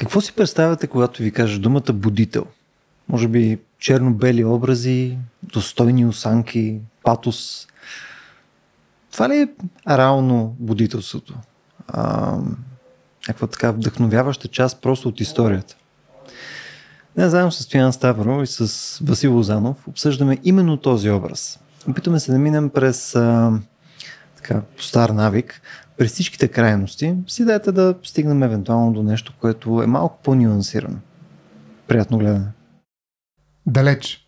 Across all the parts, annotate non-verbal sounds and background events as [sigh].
Какво си представяте, когато ви кажа думата будител? Може би черно-бели образи, достойни осанки, патос. Това ли е реално будителството? А, някаква така вдъхновяваща част просто от историята. Не заедно с Стоян Ставро и с Васил Лозанов обсъждаме именно този образ. Опитваме се да минем през а, така, стар навик, през всичките крайности, си дайте да стигнем евентуално до нещо, което е малко по-нюансирано. Приятно гледане. Далеч.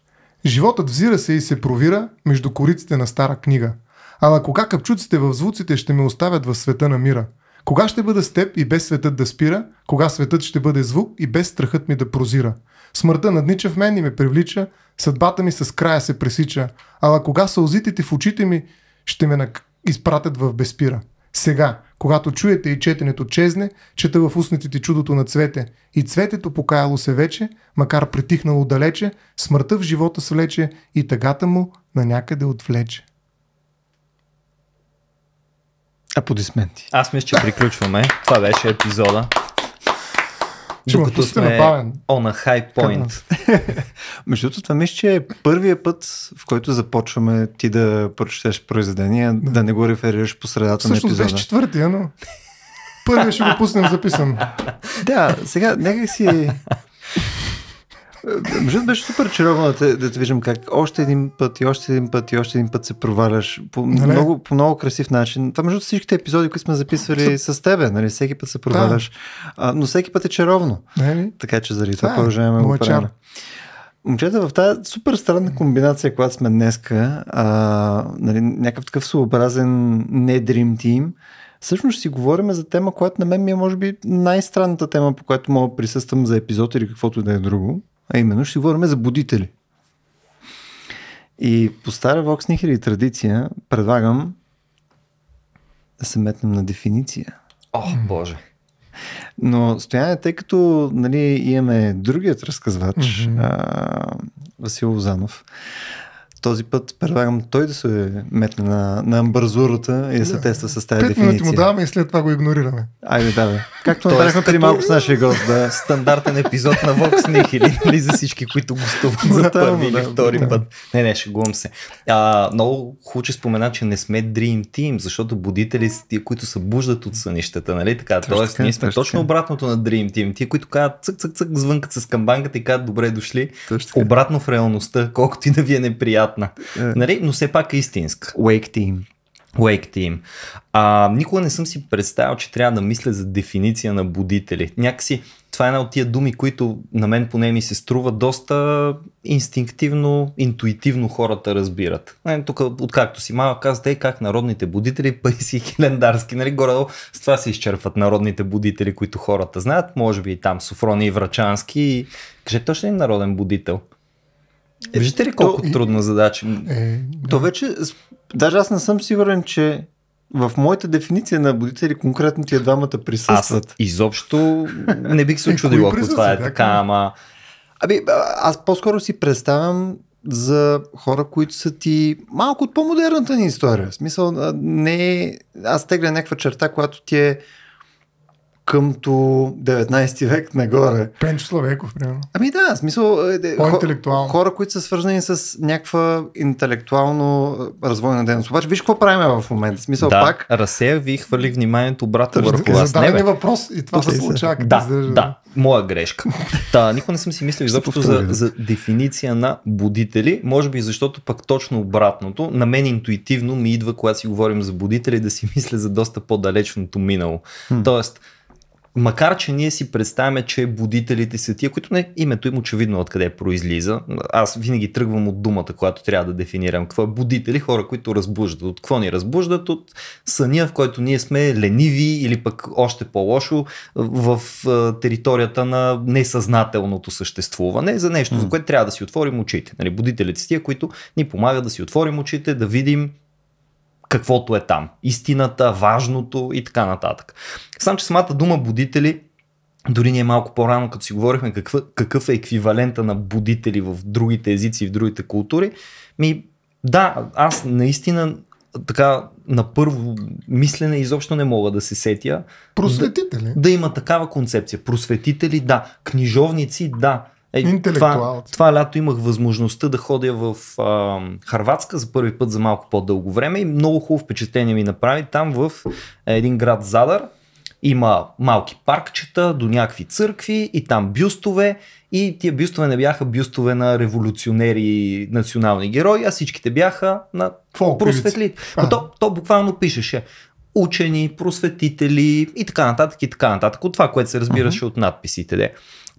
Животът взира се и се провира между кориците на стара книга. Ала кога капчуците в звуците ще ме оставят в света на мира? Кога ще бъда с теб и без светът да спира? Кога светът ще бъде звук и без страхът ми да прозира? Смъртта наднича в мен и ме привлича, съдбата ми с края се пресича, ала кога сълзите ти в очите ми ще ме изпратят в безпира? Сега, когато чуете и четенето чезне, чета в устните ти чудото на цвете. И цветето покаяло се вече, макар притихнало далече, смъртта в живота свлече и тъгата му на някъде отвлече. Аплодисменти. Аз мисля, че приключваме. Това беше епизода. Ще докато сме набавен. on a high point. [laughs] Между другото, това мисля, че е първият път, в който започваме ти да прочетеш произведение, да, да не го реферираш по средата на епизода. Също беше четвъртия, но първия ще го пуснем записан. [laughs] да, сега някак си може да беше супер чаровно да, да те виждам как още един път и още един път и още един път се проваляш по, нали? много, по много красив начин. Това между всичките епизоди, които сме записвали с тебе, нали? всеки път се проваляш. Да. А, но всеки път е чаровно. Нали? Така че заради това да, продължаваме го правилно. Момчета, в тази супер странна комбинация, която сме днеска, а, нали, някакъв такъв своеобразен не Dream Team, всъщност си говорим за тема, която на мен ми е може би най-странната тема, по която мога да присъствам за епизод или каквото и да е друго а именно ще говорим за будители. И по стара Вокснихер и традиция предлагам да се метнем на дефиниция. О, боже! Но стояне, тъй като нали, имаме другият разказвач, mm-hmm. а, Васил Лозанов, този път предлагам той да се метне на, на амбразурата и да се да. тества с тази Пет дефиниция. минути му даваме и след това го игнорираме. Айде, да, бе. [laughs] Както направихме при малко с нашия гост, да. [laughs] Стандартен епизод на Vox Nihil или [laughs] нали, за всички, които гостуват за първи или втори да. път. Не, не, шегувам се. А, много хубаво, спомена, че не сме Dream Team, защото будители са тия, които се буждат от сънищата, нали така? Тоест, ние сме точно обратното на Dream Team. Тия, които казват цък-цък-цък, звънкат с камбанката и казват добре дошли. обратно в реалността, колкото и да ви е неприятно Yeah. Е. Нали? Но все пак е истинска. Wake Team. Wake Team. А, никога не съм си представил, че трябва да мисля за дефиниция на будители. Някакси това е една от тия думи, които на мен поне ми се струва доста инстинктивно, интуитивно хората разбират. Е, тук, откакто си малък, казвате, е как народните будители, [laughs] пари и си хилендарски, нали, горе с това се изчерпват народните будители, които хората знаят, може би и там Софрони и Врачански, и... каже, точно е народен будител. Е, Виждате ли е, колко то, трудна задача? Е, да. То вече, даже аз не съм сигурен, че в моята дефиниция на будители конкретно тия двамата присъстват. Аз изобщо не бих се очудил, е, ако това е така, ама... Аби, аз по-скоро си представям за хора, които са ти малко от по-модерната ни история. В смисъл, не... Е- аз тегля някаква черта, която ти е къмто 19 век нагоре. Пенчо Славеков, примерно. Ами да, смисъл... Е, По-интелектуално. Хора, които са свързани с някаква интелектуално е, развойна дейност. Обаче виж какво правим в момента. Смисъл да, пак... Расея ви хвърли вниманието обратно върху вас. Зададе ми въпрос и това се случва. Да, да, да, моя грешка. Та, никога не съм си мислил изобщо за, за дефиниция на будители. Може би защото пък точно обратното. На мен интуитивно ми идва, когато си говорим за будители, да си мисля за доста по-далечното минало. Хм. Тоест, макар че ние си представяме, че будителите са тия, които не, името им очевидно откъде произлиза. Аз винаги тръгвам от думата, която трябва да дефинирам. Какво е будители? Хора, които разбуждат. От какво ни разбуждат? От съня, в който ние сме лениви или пък още по-лошо в територията на несъзнателното съществуване за нещо, за което трябва да си отворим очите. Нали, будителите са тия, които ни помагат да си отворим очите, да видим каквото е там. Истината, важното и така нататък. Сам, че самата дума будители дори ние малко по-рано, като си говорихме какъв, какъв е еквивалента на будители в другите езици и в другите култури, ми да, аз наистина така на първо мислене изобщо не мога да се сетя. Просветители? Да, да има такава концепция. Просветители, да. Книжовници, да. Е, това, това лято имах възможността да ходя в а, Харватска за първи път за малко по-дълго време и много хубаво впечатление ми направи там в е, един град Задар. Има малки паркчета до някакви църкви и там бюстове и тия бюстове не бяха бюстове на революционери и национални герои, а всичките бяха на просветли. То, то буквално пишеше учени, просветители и така нататък и така нататък. От това, което се разбираше uh-huh. от надписите. Де.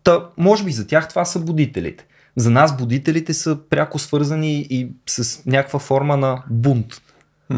Та, може би за тях това са будителите. За нас будителите са пряко свързани и с някаква форма на бунт. Mm-hmm.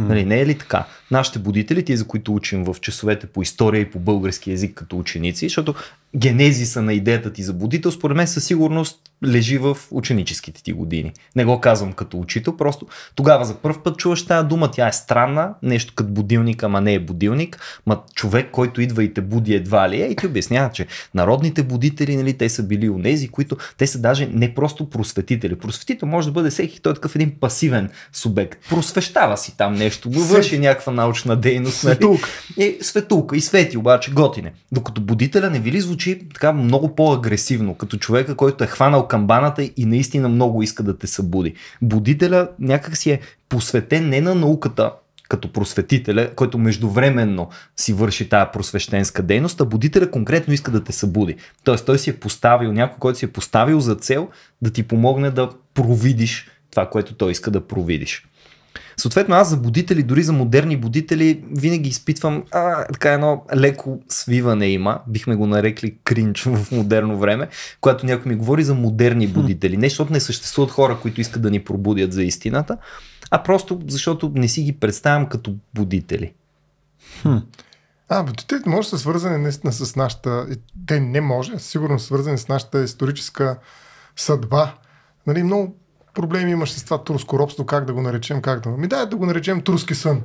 Нали, не е ли така? Нашите будители, тези, за които учим в часовете по история и по български язик като ученици, защото генезиса на идеята ти за будител, според мен със сигурност лежи в ученическите ти години. Не го казвам като учител, просто тогава за първ път чуваш тази дума, тя е странна, нещо като будилник, ама не е будилник, ма човек, който идва и те буди едва ли е и ти обяснява, че народните будители, нали, те са били у нези, които те са даже не просто просветители. Просветител може да бъде всеки, той е такъв един пасивен субект. Просвещава си там нещо, го върши някаква научна дейност. Нали? Светулка. И, светулка и свети обаче, готине. Докато будителя не ви ли звучи звучи така много по-агресивно, като човека, който е хванал камбаната и наистина много иска да те събуди. Будителя някак си е посветен не на науката, като просветителя, който междувременно си върши тая просвещенска дейност, а будителя конкретно иска да те събуди. Тоест той си е поставил, някой, който си е поставил за цел да ти помогне да провидиш това, което той иска да провидиш. Съответно, аз за будители, дори за модерни будители, винаги изпитвам а, така едно леко свиване има, бихме го нарекли кринч в модерно време, когато някой ми говори за модерни будители. Не, защото не съществуват хора, които искат да ни пробудят за истината, а просто защото не си ги представям като будители. Хм. А, будителите може да са свързани наистина с нашата, те не може, сигурно свързани с нашата историческа съдба. Нали, много проблеми имаш с това турско робство, как да го наречем, как да... Ми Дай да го наречем турски сън.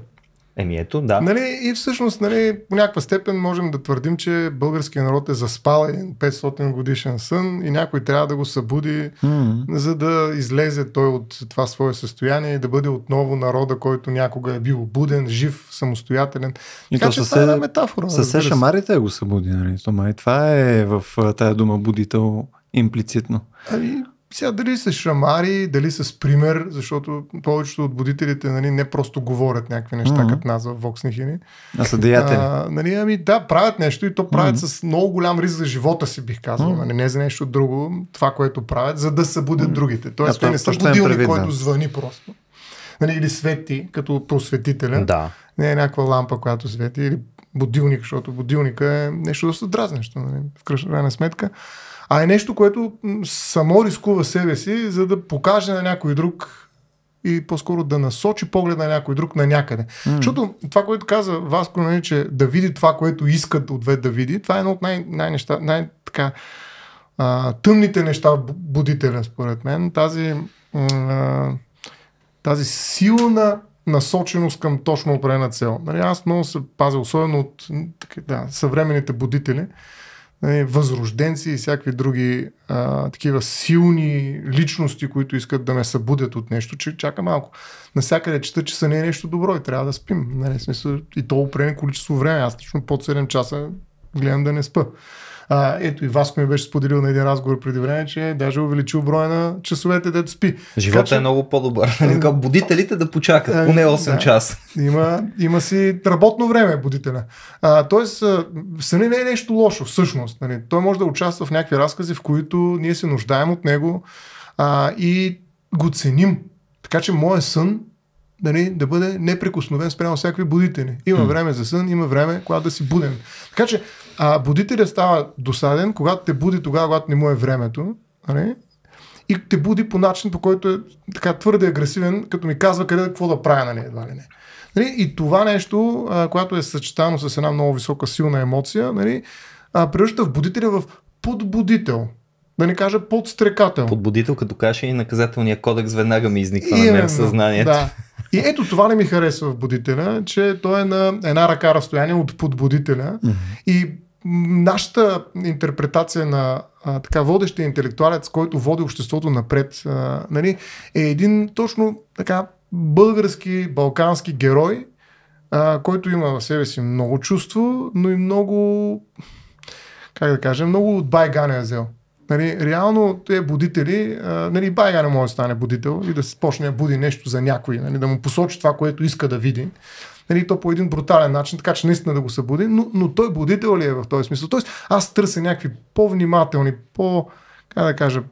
Еми ето, да. Нали, и всъщност, нали, по някаква степен можем да твърдим, че българският народ е заспал един 500 годишен сън и някой трябва да го събуди, mm-hmm. за да излезе той от това свое състояние и да бъде отново народа, който някога е бил буден, жив, самостоятелен. И така, то че съсе, това е една метафора. Съсе шамарите го събуди, нали? това е в тая дума будител имплицитно. Ами, сега дали са шамари, дали с пример, защото повечето от будителите нали, не просто говорят някакви неща, mm-hmm. като нас в Вокснихини. А са деятели. нали, ами да, правят нещо и то правят mm-hmm. с много голям риск за живота си, бих казал. Mm-hmm. Нали, не за нещо друго, това, което правят, за да събудят mm-hmm. другите. Тоест, те не са будилник, който звъни просто. Нали, или свети, като просветителя. Да. Не е някаква лампа, която свети, или будилник, защото будилника е нещо доста дразнещо, нали, в крайна сметка а е нещо, което само рискува себе си, за да покаже на някой друг и по-скоро да насочи поглед на някой друг на някъде. Mm. Защото това, което каза Васко, нали, че да види това, което искат отвед да види, това е едно от най- най-неща, най-така а, тъмните неща в будителя, според мен. Тази, а, тази силна насоченост към точно определена цел. Нали, аз много се пазя, особено от така, да, съвременните будители. Нали, възрожденци и всякакви други а, такива силни личности, които искат да ме събудят от нещо, че чака малко. Насякъде чета, че са не е нещо добро и трябва да спим. Нали, смисъл, и то определено количество време. Аз лично под 7 часа гледам да не спа. А, ето и Васко ми беше споделил на един разговор преди време, че даже увеличил броя на часовете, дето спи. Живота е че... е много по-добър. [laughs] Нали, будителите да почакат ами, поне 8 да, часа. [laughs] Има, има си работно време будителя. А, тоест, съня не е нещо лошо всъщност. Нали? Той може да участва в някакви разкази, в които ние се нуждаем от него а, и го ценим. Така че моят сън нали, да бъде неприкосновен спрямо всякакви будители. Има време за сън, има време, когато да си буден. Така че а, будителя става досаден, когато те буди тогава, когато не му е времето. Не? Нали? И те буди по начин, по който е така твърде агресивен, като ми казва къде какво да правя, нали, едва ли не. Нали? И това нещо, а, което е съчетано с една много висока силна емоция, нали, а, превръща в будителя в подбудител. Да не кажа подстрекател. Подбудител, като каже и наказателния кодекс, веднага ми изниква на мен в съзнанието. Да. И ето това не ми харесва в будителя, че той е на една ръка разстояние от подбудителя. Mm-hmm. И нашата интерпретация на а, така водещия интелектуалец, който води обществото напред, а, нали, е един точно така български, балкански герой, а, който има в себе си много чувство, но и много, как да кажа, много от байгане е взел. Нали, реално те будители, нали, байга не може да стане будител и да се почне да буди нещо за някой, нали, да му посочи това, което иска да види. Нали, то по един брутален начин, така че наистина да го събуди, но, но той будител ли е в този смисъл? Тоест, аз търся някакви по-внимателни, по, как да кажа,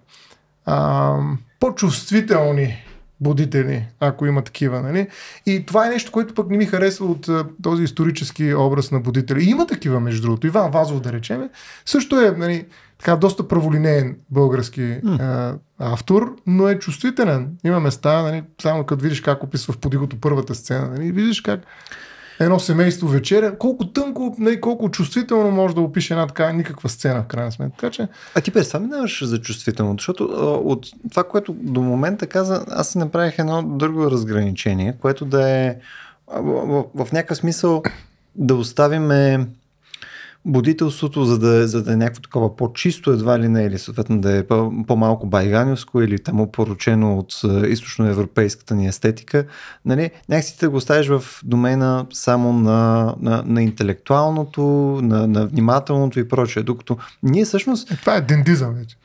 а, по-чувствителни будители, ако има такива. Нали? И това е нещо, което пък не ми харесва от този исторически образ на будители. И има такива, между другото. Иван Вазов, да речеме, също е нали, така, доста праволинеен български mm. а, автор, но е чувствителен. Има места, нали, само като видиш как описва в подигото първата сцена, нали, видиш как едно семейство вечеря. Колко тънко, не, нали, колко чувствително може да опише една така никаква сцена, в крайна сметка. Така, че... А ти представи минаваш за чувствително, защото от това, което до момента каза, аз си направих едно друго разграничение, което да е в, в, в някакъв смисъл да оставиме будителството, за да, е, за да е някакво такова по-чисто едва ли не, или съответно да е по-малко байганевско или там опоручено от е, източноевропейската ни естетика, нали, някакси да го оставиш в домена само на, на, на интелектуалното, на, на внимателното и прочее, докато ние всъщност... Е, това е дендизъм вече.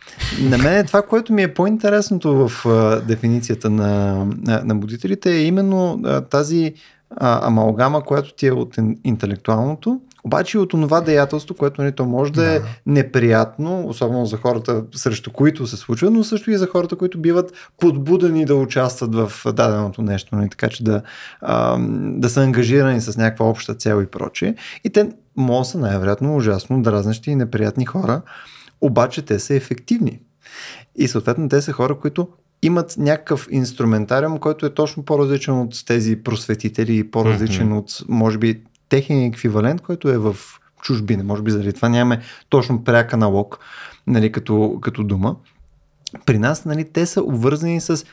На мен е това, което ми е по-интересното в а, е, дефиницията на, на, на будителите е именно а, тази а, амалгама, която ти е от интелектуалното, обаче и от това деятелство, което не нали, то може да, е да е неприятно, особено за хората, срещу които се случва, но също и за хората, които биват подбудени да участват в даденото нещо, не? Нали, така че да, а, да са ангажирани с някаква обща цел и прочие. И те могат са най-вероятно ужасно дразнещи и неприятни хора, обаче те са ефективни. И съответно те са хора, които имат някакъв инструментариум, който е точно по-различен от тези просветители и по-различен mm-hmm. от, може би, техен еквивалент, който е в чужбина. Може би заради това нямаме точно пряк аналог нали, като, като дума. При нас нали, те са обвързани с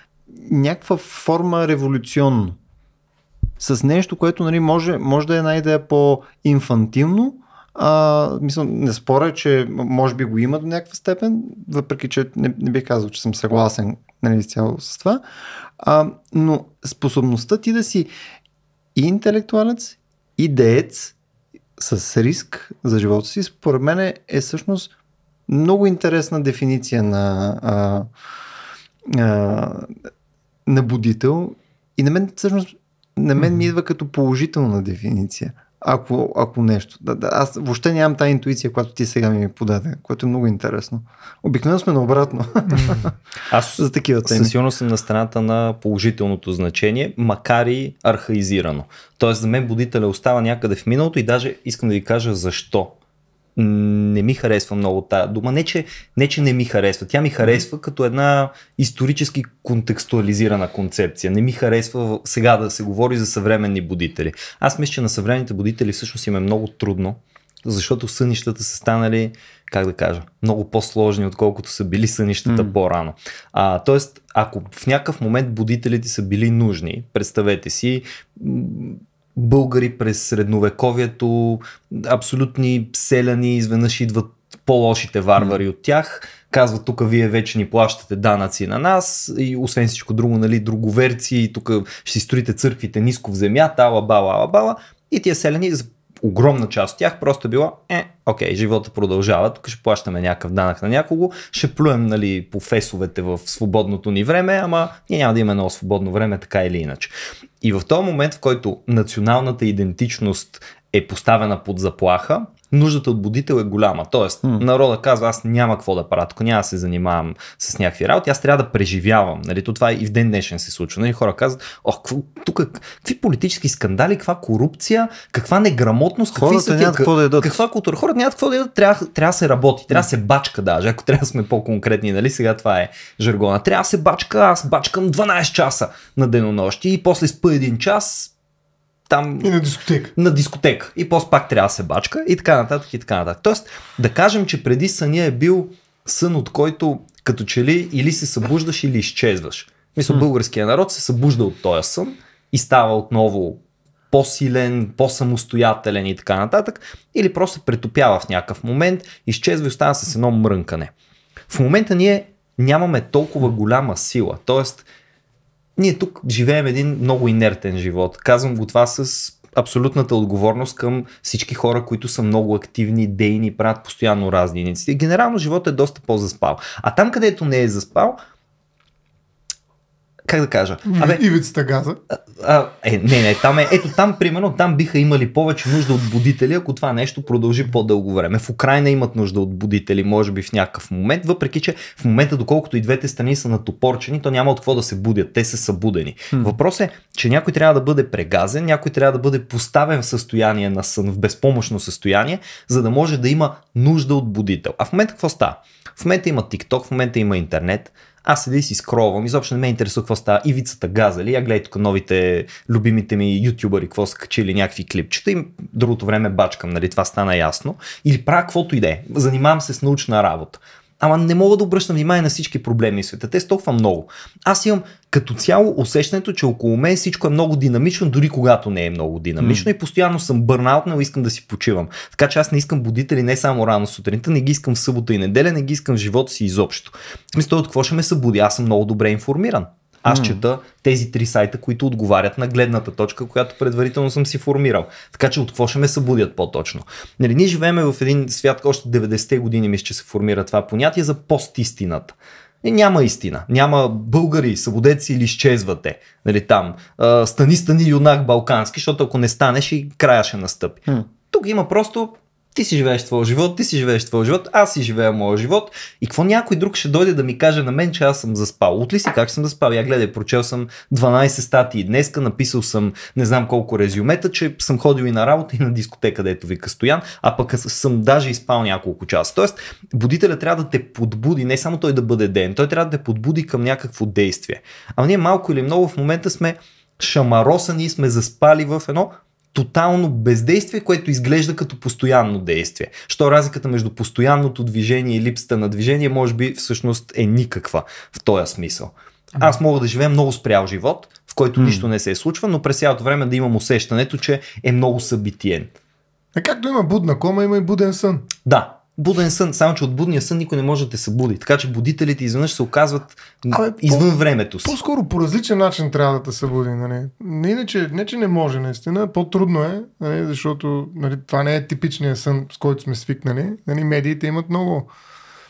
някаква форма революционно. С нещо, което нали, може, може да е една идея по-инфантилно, а, мисля, не споря, че може би го има до някаква степен, въпреки че не, не бих казал, че съм съгласен нали, цяло с това. А, но способността ти да си и интелектуалец, и деец с риск за живота си, според мен е всъщност много интересна дефиниция на, а, а, на будител и на мен всъщност на мен ми идва като положителна дефиниция ако, ако нещо. Да, да, аз въобще нямам тази интуиция, която ти сега ми подаде, което е много интересно. Обикновено сме наобратно. Аз [laughs] за такива теми. Със сигурност съм на страната на положителното значение, макар и архаизирано. Тоест за мен будителя остава някъде в миналото и даже искам да ви кажа защо не ми харесва много тази дума. Не че, не, че не ми харесва. Тя ми харесва като една исторически контекстуализирана концепция. Не ми харесва сега да се говори за съвременни будители. Аз мисля, че на съвременните будители всъщност им е много трудно, защото сънищата са станали, как да кажа, много по-сложни, отколкото са били сънищата mm. по-рано. А, тоест, ако в някакъв момент будителите са били нужни, представете си, българи през средновековието, абсолютни селяни, изведнъж идват по-лошите варвари от тях, казват тук вие вече ни плащате данъци на нас и освен всичко друго, нали, друговерци и тук ще си строите църквите ниско в земята, ала бала, ала бала. И тия селяни огромна част от тях просто е била, е, окей, живота продължава, тук ще плащаме някакъв данък на някого, ще плюем нали, по фесовете в свободното ни време, ама ние няма да имаме много свободно време, така или иначе. И в този момент, в който националната идентичност е поставена под заплаха, нуждата от будител е голяма. Тоест, mm. народа казва, аз няма какво да правя, тук няма да се занимавам с някакви работи, аз трябва да преживявам. Нали? То това и в ден днешен се случва. Нали? Хора казват, о, какво, тук какви политически скандали, каква корупция, каква неграмотност, какви Хората са тия, какво да каква култура. Хората нямат какво да ядат, трябва, трябва да се работи, трябва да се бачка даже, ако трябва да сме по-конкретни, нали? Сега това е жаргона. Трябва да се бачка, аз бачкам 12 часа на денонощи и после спа един час, там... И на дискотека. На дискотека. И после пак трябва да се бачка и така нататък и така нататък. Тоест, да кажем, че преди съня е бил сън, от който като че ли или се събуждаш или изчезваш. Мисля, българския народ се събужда от този сън и става отново по-силен, по-самостоятелен и така нататък, или просто се претопява в някакъв момент, изчезва и остава с едно мрънкане. В момента ние нямаме толкова голяма сила, т.е. Ние тук живеем един много инертен живот. Казвам го това с абсолютната отговорност към всички хора, които са много активни, дейни, правят постоянно разни инициативи. Генерално живота е доста по-заспал. А там, където не е заспал, как да кажа? Абе, Ивицата газа. А, а, е, не, не, там е, ето там примерно, там биха имали повече нужда от будители, ако това нещо продължи по-дълго време. В Украина имат нужда от будители, може би в някакъв момент, въпреки че в момента, доколкото и двете страни са натопорчени, то няма от какво да се будят, те са събудени. Въпросът Въпрос е, че някой трябва да бъде прегазен, някой трябва да бъде поставен в състояние на сън, в безпомощно състояние, за да може да има нужда от будител. А в момента какво става? В момента има TikTok, в момента има интернет, аз седя и си скролвам, изобщо не ме интересува какво става ивицата газа ли, я гледай тук новите любимите ми ютубъри, какво са качили някакви клипчета и другото време бачкам, нали, това стана ясно. Или правя каквото и да е, занимавам се с научна работа. Ама не мога да обръщам внимание на всички проблеми в света. Те са толкова много. Аз имам като цяло усещането, че около мен всичко е много динамично, дори когато не е много динамично mm. и постоянно съм бърнаутнал, искам да си почивам. Така че аз не искам будители не само рано сутринта, не ги искам в събота и неделя, не ги искам в живота си изобщо. смисъл, от какво ще ме събуди? Аз съм много добре информиран. Аз mm. чета тези три сайта, които отговарят на гледната точка, която предварително съм си формирал. Така че от какво ще ме събудят по-точно? Нали, ние живеем в един свят, още 90-те години мисля, че се формира това понятие за постистината. И няма истина. Няма българи, събудеци или изчезвате. Нали, там. стани, стани, юнак балкански, защото ако не станеш и края ще настъпи. Mm. Тук има просто ти си живееш твоя живот, ти си живееш твоя живот, аз си живея моя живот. И какво някой друг ще дойде да ми каже на мен, че аз съм заспал? От ли си как съм заспал? Я гледай, прочел съм 12 статии днеска, написал съм не знам колко резюмета, че съм ходил и на работа и на дискотека, където ви Стоян, а пък съм даже и спал няколко часа. Тоест, будителя трябва да те подбуди, не само той да бъде ден, той трябва да те подбуди към някакво действие. А ние малко или много в момента сме шамаросани и сме заспали в едно тотално бездействие, което изглежда като постоянно действие. Що разликата между постоянното движение и липсата на движение, може би всъщност е никаква в този смисъл. Ами. Аз мога да живея много спрял живот, в който mm. нищо не се е случва, но през цялото време да имам усещането, че е много събитиен. А е, както има будна кома, има и буден сън. Да, буден сън, само че от будния сън никой не може да те събуди. Така че будителите изведнъж се оказват Абе, извън по, времето си. По-скоро по различен начин трябва да те събуди. Нали? Не, не, че, не, че не може, наистина. По-трудно е, нали? защото нали, това не е типичният сън, с който сме свикнали. Нали? Медиите имат много.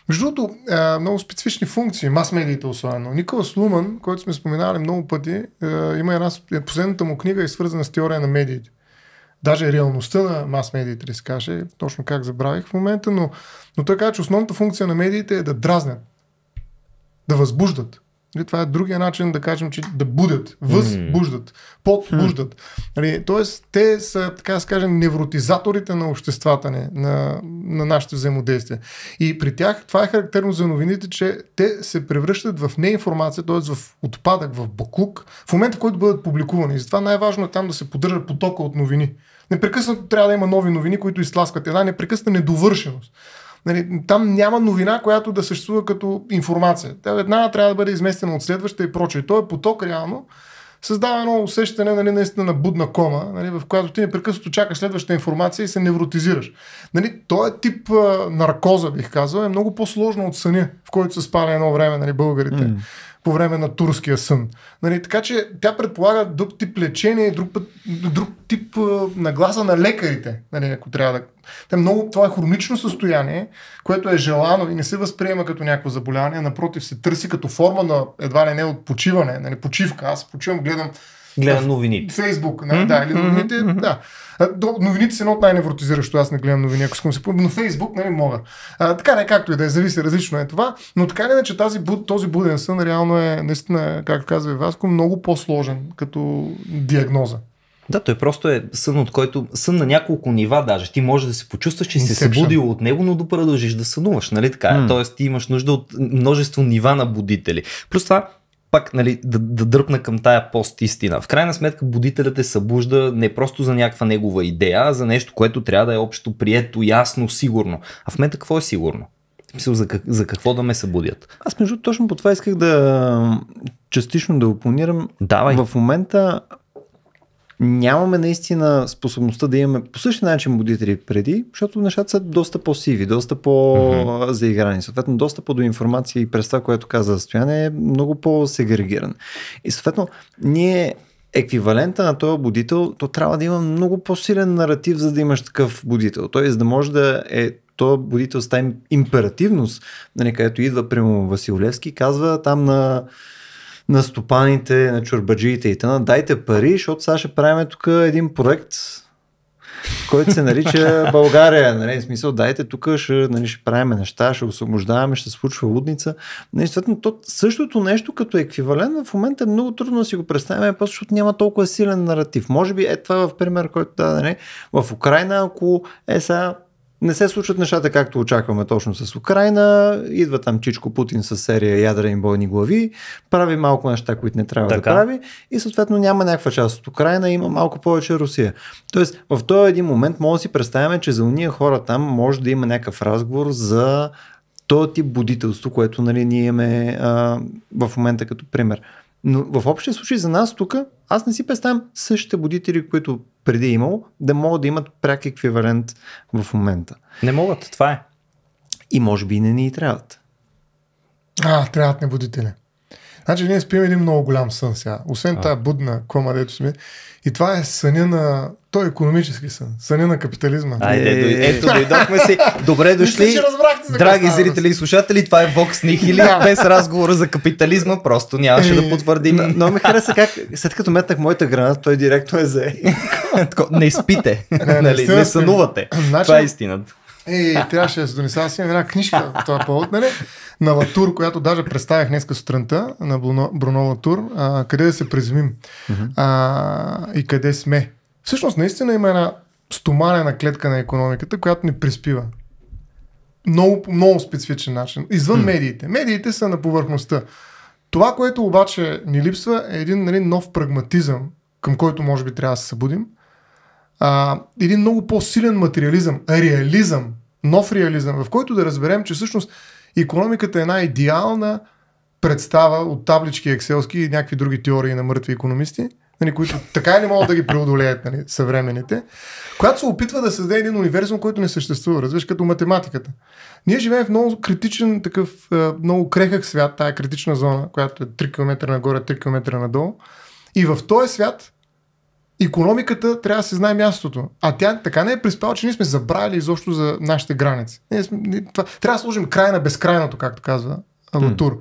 Между другото, много специфични функции, мас-медиите особено. Николас Луман, който сме споменали много пъти, има една, е, последната му книга е свързана с теория на медиите. Даже реалността на мас-медиите, ли каже, точно как забравих в момента, но, но така, че основната функция на медиите е да дразнят, да възбуждат. И това е другия начин да кажем, че да будят, възбуждат, подбуждат. Нали, тоест, те са, така да кажем, невротизаторите на обществата ни, на, на нашите взаимодействия. И при тях това е характерно за новините, че те се превръщат в неинформация, т.е. в отпадък, в буклук, в момента, в който бъдат публикувани. И затова най-важно е там да се поддържа потока от новини непрекъснато трябва да има нови новини, които изтласкват една непрекъсна недовършеност. Нали, там няма новина, която да съществува като информация. Тя една трябва да бъде изместена от следваща и прочее. Той е поток реално създава едно усещане нали, наистина на будна кома, нали, в която ти непрекъснато чакаш следваща информация и се невротизираш. Нали, е тип а, наркоза, бих казал, е много по-сложно от съня, в който се спали едно време нали, българите. Mm по време на турския сън. Нали, така че тя предполага друг тип лечение, друг, друг тип а, нагласа на лекарите, нали, ако трябва да... Те много, това е хронично състояние, което е желано и не се възприема като някакво заболяване, напротив се търси като форма на едва ли не от почиване, нали, почивка. Аз почивам, гледам гледам новините. Фейсбук, не, да, или новините, mm-hmm. да. Новините са едно от най-невротизиращо. Аз не гледам новини, ако искам се но Фейсбук не нали, мога. А, така не, както и да е, зависи, различно е това. Но така или иначе тази, този буден сън реално е, наистина, както казва Васко, много по-сложен като диагноза. Да, той просто е сън, от който сън на няколко нива даже. Ти може да се почувстваш, че си се будил от него, но да продължиш да сънуваш, нали така? Mm. Тоест ти имаш нужда от множество нива на будители. Плюс това пак нали, да, да дръпна към тая пост-истина. В крайна сметка будителят е събужда не просто за някаква негова идея, а за нещо, което трябва да е общо прието, ясно, сигурно. А в момента какво е сигурно? Мисъл, за, как, за какво да ме събудят. Аз между точно по това исках да частично да опонирам. Давай. В момента нямаме наистина способността да имаме по същия начин будители преди, защото нещата са доста по-сиви, доста по-заиграни. Mm-hmm. Съответно, доста до информация и през това, което каза Стояне, е много по-сегрегиран. И съответно, ние еквивалента на този будител, то трябва да има много по-силен наратив, за да имаш такъв будител. Тоест да може да е то будител с тайм императивност, нали, където идва прямо Василевски, казва там на на стопаните, на чурбаджиите и т.н. Дайте пари, защото сега ще правим тук един проект, който се нарича [laughs] България. Нали? В смисъл, дайте тук, ще, нали, ще правим неща, ще освобождаваме, ще случва лудница. Нали, то, същото нещо като еквивалент в момента е много трудно да си го представим, просто защото няма толкова силен наратив. Може би е това в пример, който да, нали, в Украина, ако е сега не се случват нещата както очакваме точно с Украина. Идва там Чичко Путин с серия ядрени бойни глави, прави малко неща, които не трябва така. да прави и съответно няма някаква част от Украина, има малко повече Русия. Тоест в този един момент може да си представяме, че за уния хора там може да има някакъв разговор за този тип будителство, което нали, ние имаме а, в момента като пример. Но в общия случай за нас тук, аз не си представям същите будители, които преди е имало, да могат да имат пряк еквивалент в момента. Не могат, това е. И може би не ни и трябват. А, трябват не будители. Значи ние спим един много голям сън сега. Освен а. тази будна кома, дето сме. И това е съня на той е економически сън. Съня на капитализма. Айде, е, е, е. ето, дойдохме си. Добре [laughs] дошли. Мисля, драги зрители и слушатели, това е Vox Nihili. Без разговора за капитализма, просто нямаше да е, потвърдим. Но ми хареса как, след като метнах моята грана, той директно е за. [laughs] не спите, не, не, нали, не сънувате. [clears throat] Значи, това е истината. Ей, трябваше да се донеса. си една книжка това повод, нали? На Латур, която даже представях днеска сутринта на Бруно, Бруно Латур, а, къде да се приземим mm-hmm. а, и къде сме. Всъщност, наистина има една стоманена клетка на економиката, която ни приспива. Много, много специфичен начин. Извън mm. медиите. Медиите са на повърхността. Това, което обаче ни липсва е един нали, нов прагматизъм, към който може би трябва да се събудим. А, един много по-силен материализъм, реализъм, нов реализъм, в който да разберем, че всъщност економиката е една идеална представа от таблички екселски и някакви други теории на мъртви економисти – нали, които така и не могат да ги преодолеят нали, съвременните, която се опитва да създаде един универсум, който не съществува, разбираш, като математиката. Ние живеем в много критичен, такъв много крехък свят, тая критична зона, която е 3 км нагоре, 3 км надолу. И в този свят економиката трябва да се знае мястото. А тя така не е приспала, че ние сме забравили изобщо за нашите граници. Ние сме, ние, това, трябва да сложим край на безкрайното, както казва натур.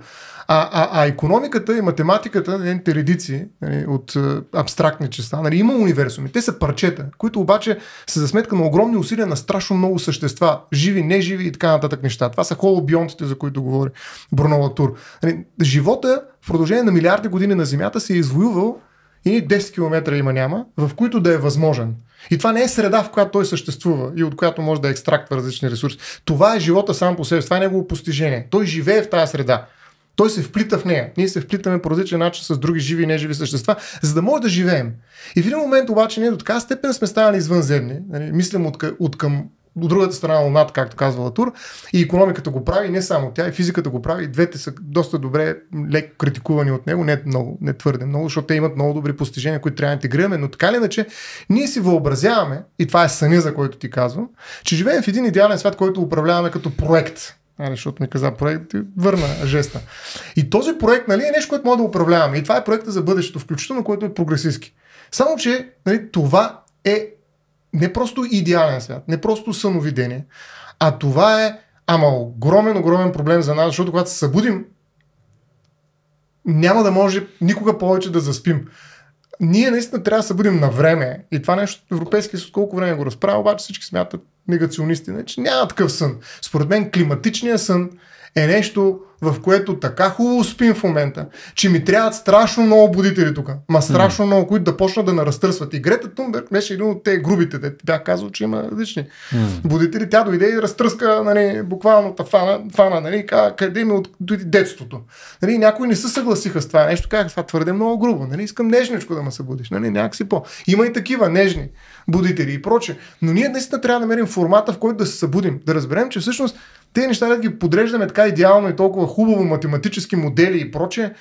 А, а, а економиката и математиката, едните нали, редици нали, от е, абстрактни числа, нали, има универсуми. Те са парчета, които обаче са за сметка на огромни усилия на страшно много същества. Живи, неживи и така нататък неща. Това са холобионтите, за които говори Бруно Латур. Нали, живота в продължение на милиарди години на Земята се е извоювал и 10 км има няма, в които да е възможен. И това не е среда, в която той съществува и от която може да екстрактва различни ресурси. Това е живота сам по себе си, това е негово постижение. Той живее в тази среда. Той се вплита в нея. Ние се вплитаме по различен начин с други живи и неживи същества, за да може да живеем. И в един момент обаче ние до така степен сме станали извънземни, нали, мислим от, от към от другата страна на Луната, както казва Латур. И економиката го прави, не само тя, и физиката го прави. Двете са доста добре лек критикувани от него, не, много, не твърде много, защото те имат много добри постижения, които трябва да интегрираме. Но така ли иначе, ние си въобразяваме, и това е съня, за който ти казвам, че живеем в един идеален свят, който управляваме като проект. Нали, защото ми каза проект, върна жеста. И този проект нали, е нещо, което може да управляваме. И това е проекта за бъдещето, включително, който е прогресистски. Само, че нали, това е не просто идеален свят, не просто съновидение, а това е ама огромен, огромен проблем за нас, защото когато се събудим, няма да може никога повече да заспим. Ние наистина трябва да се събудим на време и това нещо Европейския съд колко време го разправя, обаче всички смятат, негационисти, не, че няма такъв сън. Според мен климатичният сън е нещо, в което така хубаво спим в момента, че ми трябват страшно много будители тук. Ма страшно mm. много, които да почнат да наразтърсват. И Грета Тунберг беше един от те грубите, те бях казал, че има различни mm. будители. Тя дойде и разтръска, нали, буквално фана, фана нали, къде ми от детството. Нали, някои не се съгласиха с това нещо, казах, това твърде много грубо, нали, искам нежничко да ме събудиш, нали, някакси по. Има и такива нежни будители и проче. Но ние наистина трябва да намерим формата, в който да се събудим, да разберем, че всъщност тези неща да ги подреждаме така идеално и толкова хубаво, математически модели и проче,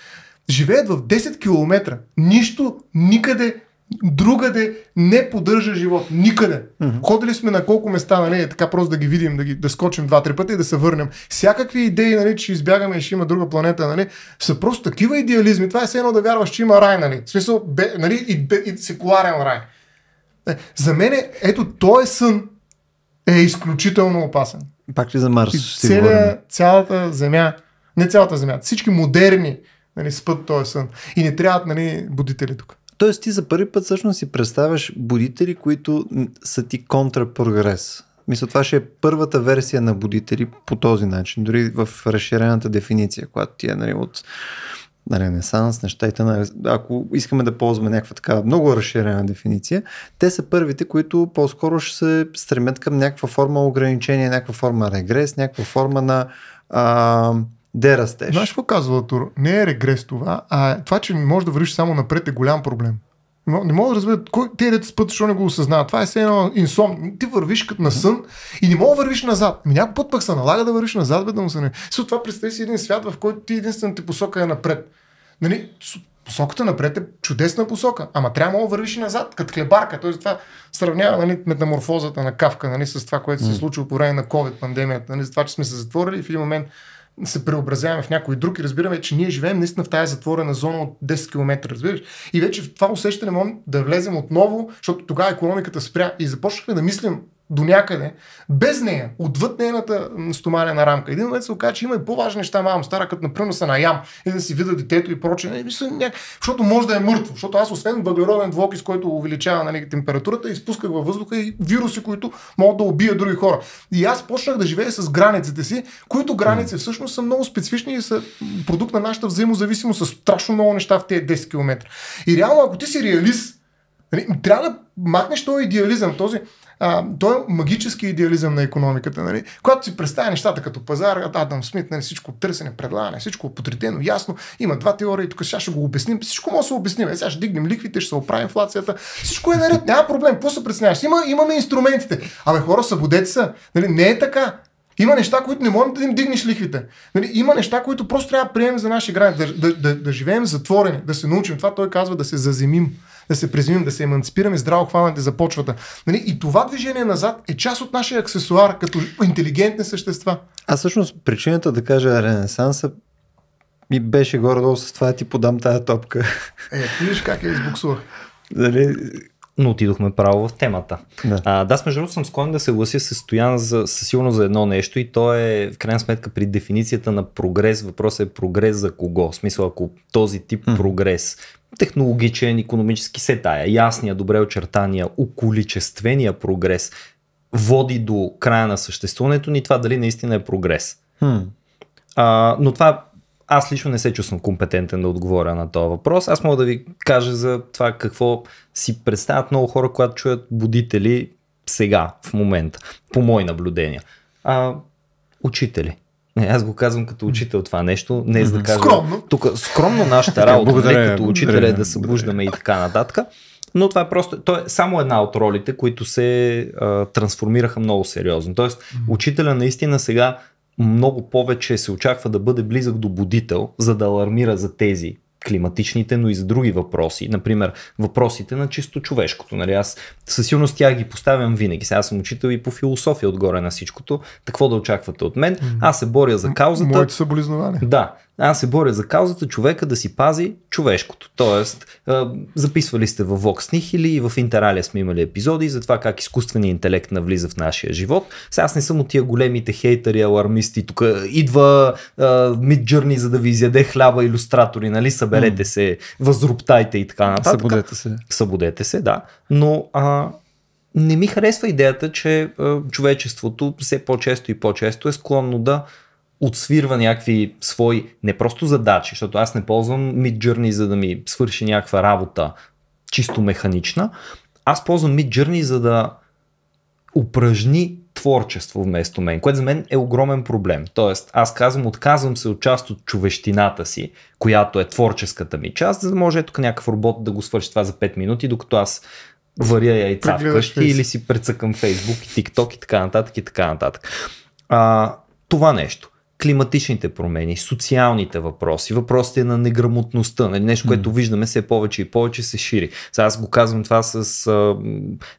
живеят в 10 км. Нищо, никъде, другаде не поддържа живот. Никъде. Mm-hmm. Ходили сме на колко места, нали, е така просто да ги видим, да, ги, да скочим два-три пъти и да се върнем. Всякакви идеи, нали, че избягаме и ще има друга планета, нали, са просто такива идеализми. Това е все едно да вярваш, че има рай, нали. В смисъл, бе, нали, и, бе, и секуларен рай. Е, за мен, е, ето, този е сън е изключително опасен. Пак ли за Марс? И целия, цялата Земя, не цялата Земя, всички модерни нали, спът този сън. И не трябват нали, будители тук. Тоест ти за първи път всъщност си представяш будители, които са ти контрапрогрес. Мисля, това ще е първата версия на будители по този начин, дори в разширената дефиниция, която ти е нали, от на Ренесанс, неща и на... ако искаме да ползваме някаква така много разширена дефиниция, те са първите, които по-скоро ще се стремят към някаква форма ограничение, някаква форма регрес, някаква форма на а, дерастеж. Знаеш какво казва Латур? Не е регрес това, а е това, че може да вървиш само напред е голям проблем. Не мога да разбера, кой, те дете спът, защо не го осъзнава. Това е все едно инсом. Ти вървиш като на сън и не мога да вървиш назад. Ами, някой път пък се налага да вървиш назад, бе да му се не. След това представи си един свят, в който ти единствената посока е напред. Нали? Посоката напред е чудесна посока, ама трябва да вървиш и назад, като хлебарка. Тоест това сравнява нали, метаморфозата на Кавка нали, с това, което се е случило по време на COVID-пандемията, нали, за това, че сме се затворили и в един момент се преобразяваме в някой друг и разбираме, че ние живеем наистина в тази затворена зона от 10 км, разбираш? И вече в това усещане можем да влезем отново, защото тогава економиката спря и започнахме да мислим до някъде, без нея, отвъд нейната стоманена рамка. Един момент се оказа, че има и по-важни неща, мама стара, като например се на ям, и да си видя детето и прочее. Защото може да е мъртво, защото аз освен въглероден с който увеличава нали, температурата, изпусках във въздуха и вируси, които могат да убият други хора. И аз почнах да живея с границите си, които граници всъщност са много специфични и са продукт на нашата взаимозависимост с страшно много неща в тези 10 км. И реално, ако ти си реалист, нали, трябва да махнеш този идеализъм, този а, той е магически идеализъм на економиката. Нали? Когато си представя нещата като пазар, Адам Смит, нали, всичко търсене, предлагане, всичко потретено, ясно, има два теории, тук сега ще го обясним, всичко може да се обясним. Нали? сега ще дигнем ликвите, ще се оправи инфлацията, всичко е наред, няма проблем, какво се представяш? Има, имаме инструментите. Абе хора, събудете се. Нали? Не е така. Има неща, които не можем да им дигнеш лихвите. Нали, има неща, които просто трябва да приемем за наши граници, да, да, да, да живеем затворени, да се научим. Това той казва да се заземим да се приземим, да се еманципираме, здраво хванати за почвата. Нали? И това движение назад е част от нашия аксесуар като интелигентни същества. А всъщност причината да кажа Ренесанса ми беше горе-долу с това, ти подам тая топка. Е, виж как я избуксувах. Дали... Но отидохме право в темата. Да, а, да между другото съм склонен да се гласи с Стоян за, със сигурно за едно нещо и то е в крайна сметка при дефиницията на прогрес, въпросът е прогрес за кого? В смисъл ако този тип mm. прогрес технологичен, економически се тая, ясния, добре очертания, околичествения прогрес води до края на съществуването ни, това дали наистина е прогрес. Хм. А, но това аз лично не се чувствам компетентен да отговоря на този въпрос. Аз мога да ви кажа за това какво си представят много хора, когато чуят будители сега, в момента, по мои наблюдения. А, учители. Не, аз го казвам като учител това нещо, не за да кажа. Скромно. Тук, скромно нашата е, работа, не нали, като учител е да събуждаме и така нататък. Но това е просто, то е само една от ролите, които се а, трансформираха много сериозно. Тоест, учителя наистина сега много повече се очаква да бъде близък до будител, за да алармира за тези климатичните, но и за други въпроси. Например, въпросите на чисто човешкото. Нали? Аз със сигурност тях ги поставям винаги. Сега съм учител и по философия отгоре на всичкото. Какво да очаквате от мен? Аз се боря за каузата. Моите съболезнования. Да, аз се боря за каузата човека да си пази човешкото. Тоест, записвали сте в VoxNich или в Интералия сме имали епизоди за това как изкуственият интелект навлиза в нашия живот. Сега аз не съм от тия големите хейтери, алармисти. Тук идва Midjourney, за да ви изяде хляба, иллюстратори, нали? Съберете се, възруптайте и така нататък. Събудете се. Събудете се, да. Но а, не ми харесва идеята, че а, човечеството все по-често и по-често е склонно да отсвирва някакви свои не просто задачи, защото аз не ползвам Midjourney за да ми свърши някаква работа чисто механична. Аз ползвам Midjourney за да упражни творчество вместо мен, което за мен е огромен проблем. Тоест, аз казвам, отказвам се от част от човещината си, която е творческата ми част, за да може тук някакъв робот да го свърши това за 5 минути, докато аз варя яйца вкъщи или си прецъкам Фейсбук и TikTok и така нататък и така нататък. А, това нещо климатичните промени, социалните въпроси, въпросите на неграмотността, нали, нещо, което виждаме все повече и повече се шири. Сега аз го казвам това с а,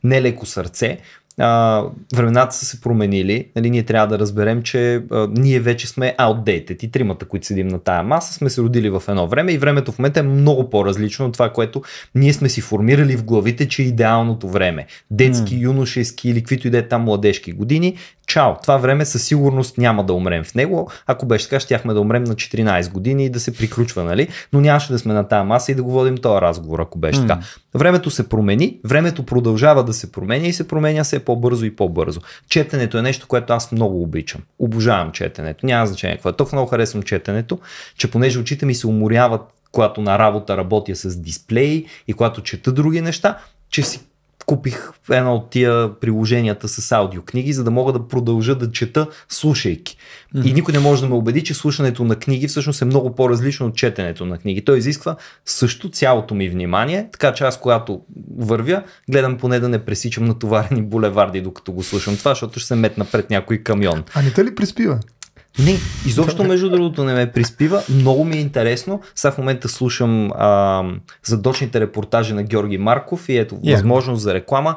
нелеко сърце, а, времената са се променили, нали, ние трябва да разберем, че а, ние вече сме outdated и тримата, които седим на тая маса, сме се родили в едно време и времето в момента е много по-различно от това, което ние сме си формирали в главите, че е идеалното време. Детски, mm. юношески или каквито и да е там младежки години, Чао, това време със сигурност няма да умрем в него. Ако беше така, щяхме да умрем на 14 години и да се приключва, нали? Но нямаше да сме на тази маса и да го водим този разговор, ако беше така. Времето се промени, времето продължава да се променя и се променя все по-бързо и по-бързо. Четенето е нещо, което аз много обичам. Обожавам четенето. Няма значение какво е. Толкова много харесвам четенето, че понеже очите ми се уморяват когато на работа работя с дисплей и когато чета други неща, че си купих едно от тия приложенията с аудиокниги, за да мога да продължа да чета, слушайки. Mm-hmm. И никой не може да ме убеди, че слушането на книги всъщност е много по-различно от четенето на книги. Той изисква също цялото ми внимание, така че аз когато вървя, гледам поне да не пресичам натоварени булеварди, докато го слушам това, защото ще се метна пред някой камион. А не те ли приспива? Не, изобщо между другото не ме приспива. Много ми е интересно. Сега в момента слушам а, задочните репортажи на Георги Марков и ето yeah. възможност за реклама.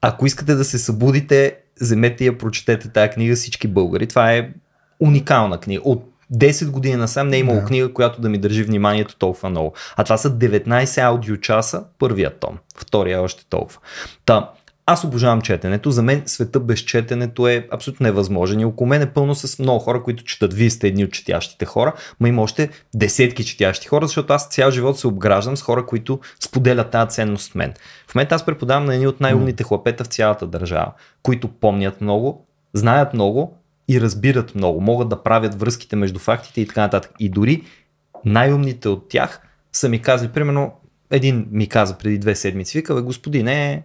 Ако искате да се събудите, вземете я, прочетете тая книга всички българи. Това е уникална книга. От 10 години насам не е имало yeah. книга, която да ми държи вниманието толкова много. А това са 19 аудиочаса, първият том, втория е още толкова. Та, аз обожавам четенето. За мен света без четенето е абсолютно невъзможен. И около мен е пълно с много хора, които четат. Вие сте едни от четящите хора, ма има още десетки четящи хора, защото аз цял живот се обграждам с хора, които споделят тази ценност с мен. В момента аз преподавам на едни от най-умните хлапета в цялата държава, които помнят много, знаят много и разбират много, могат да правят връзките между фактите и така нататък. И дори най-умните от тях са ми казали, примерно, един ми каза преди две седмици, вика, господине,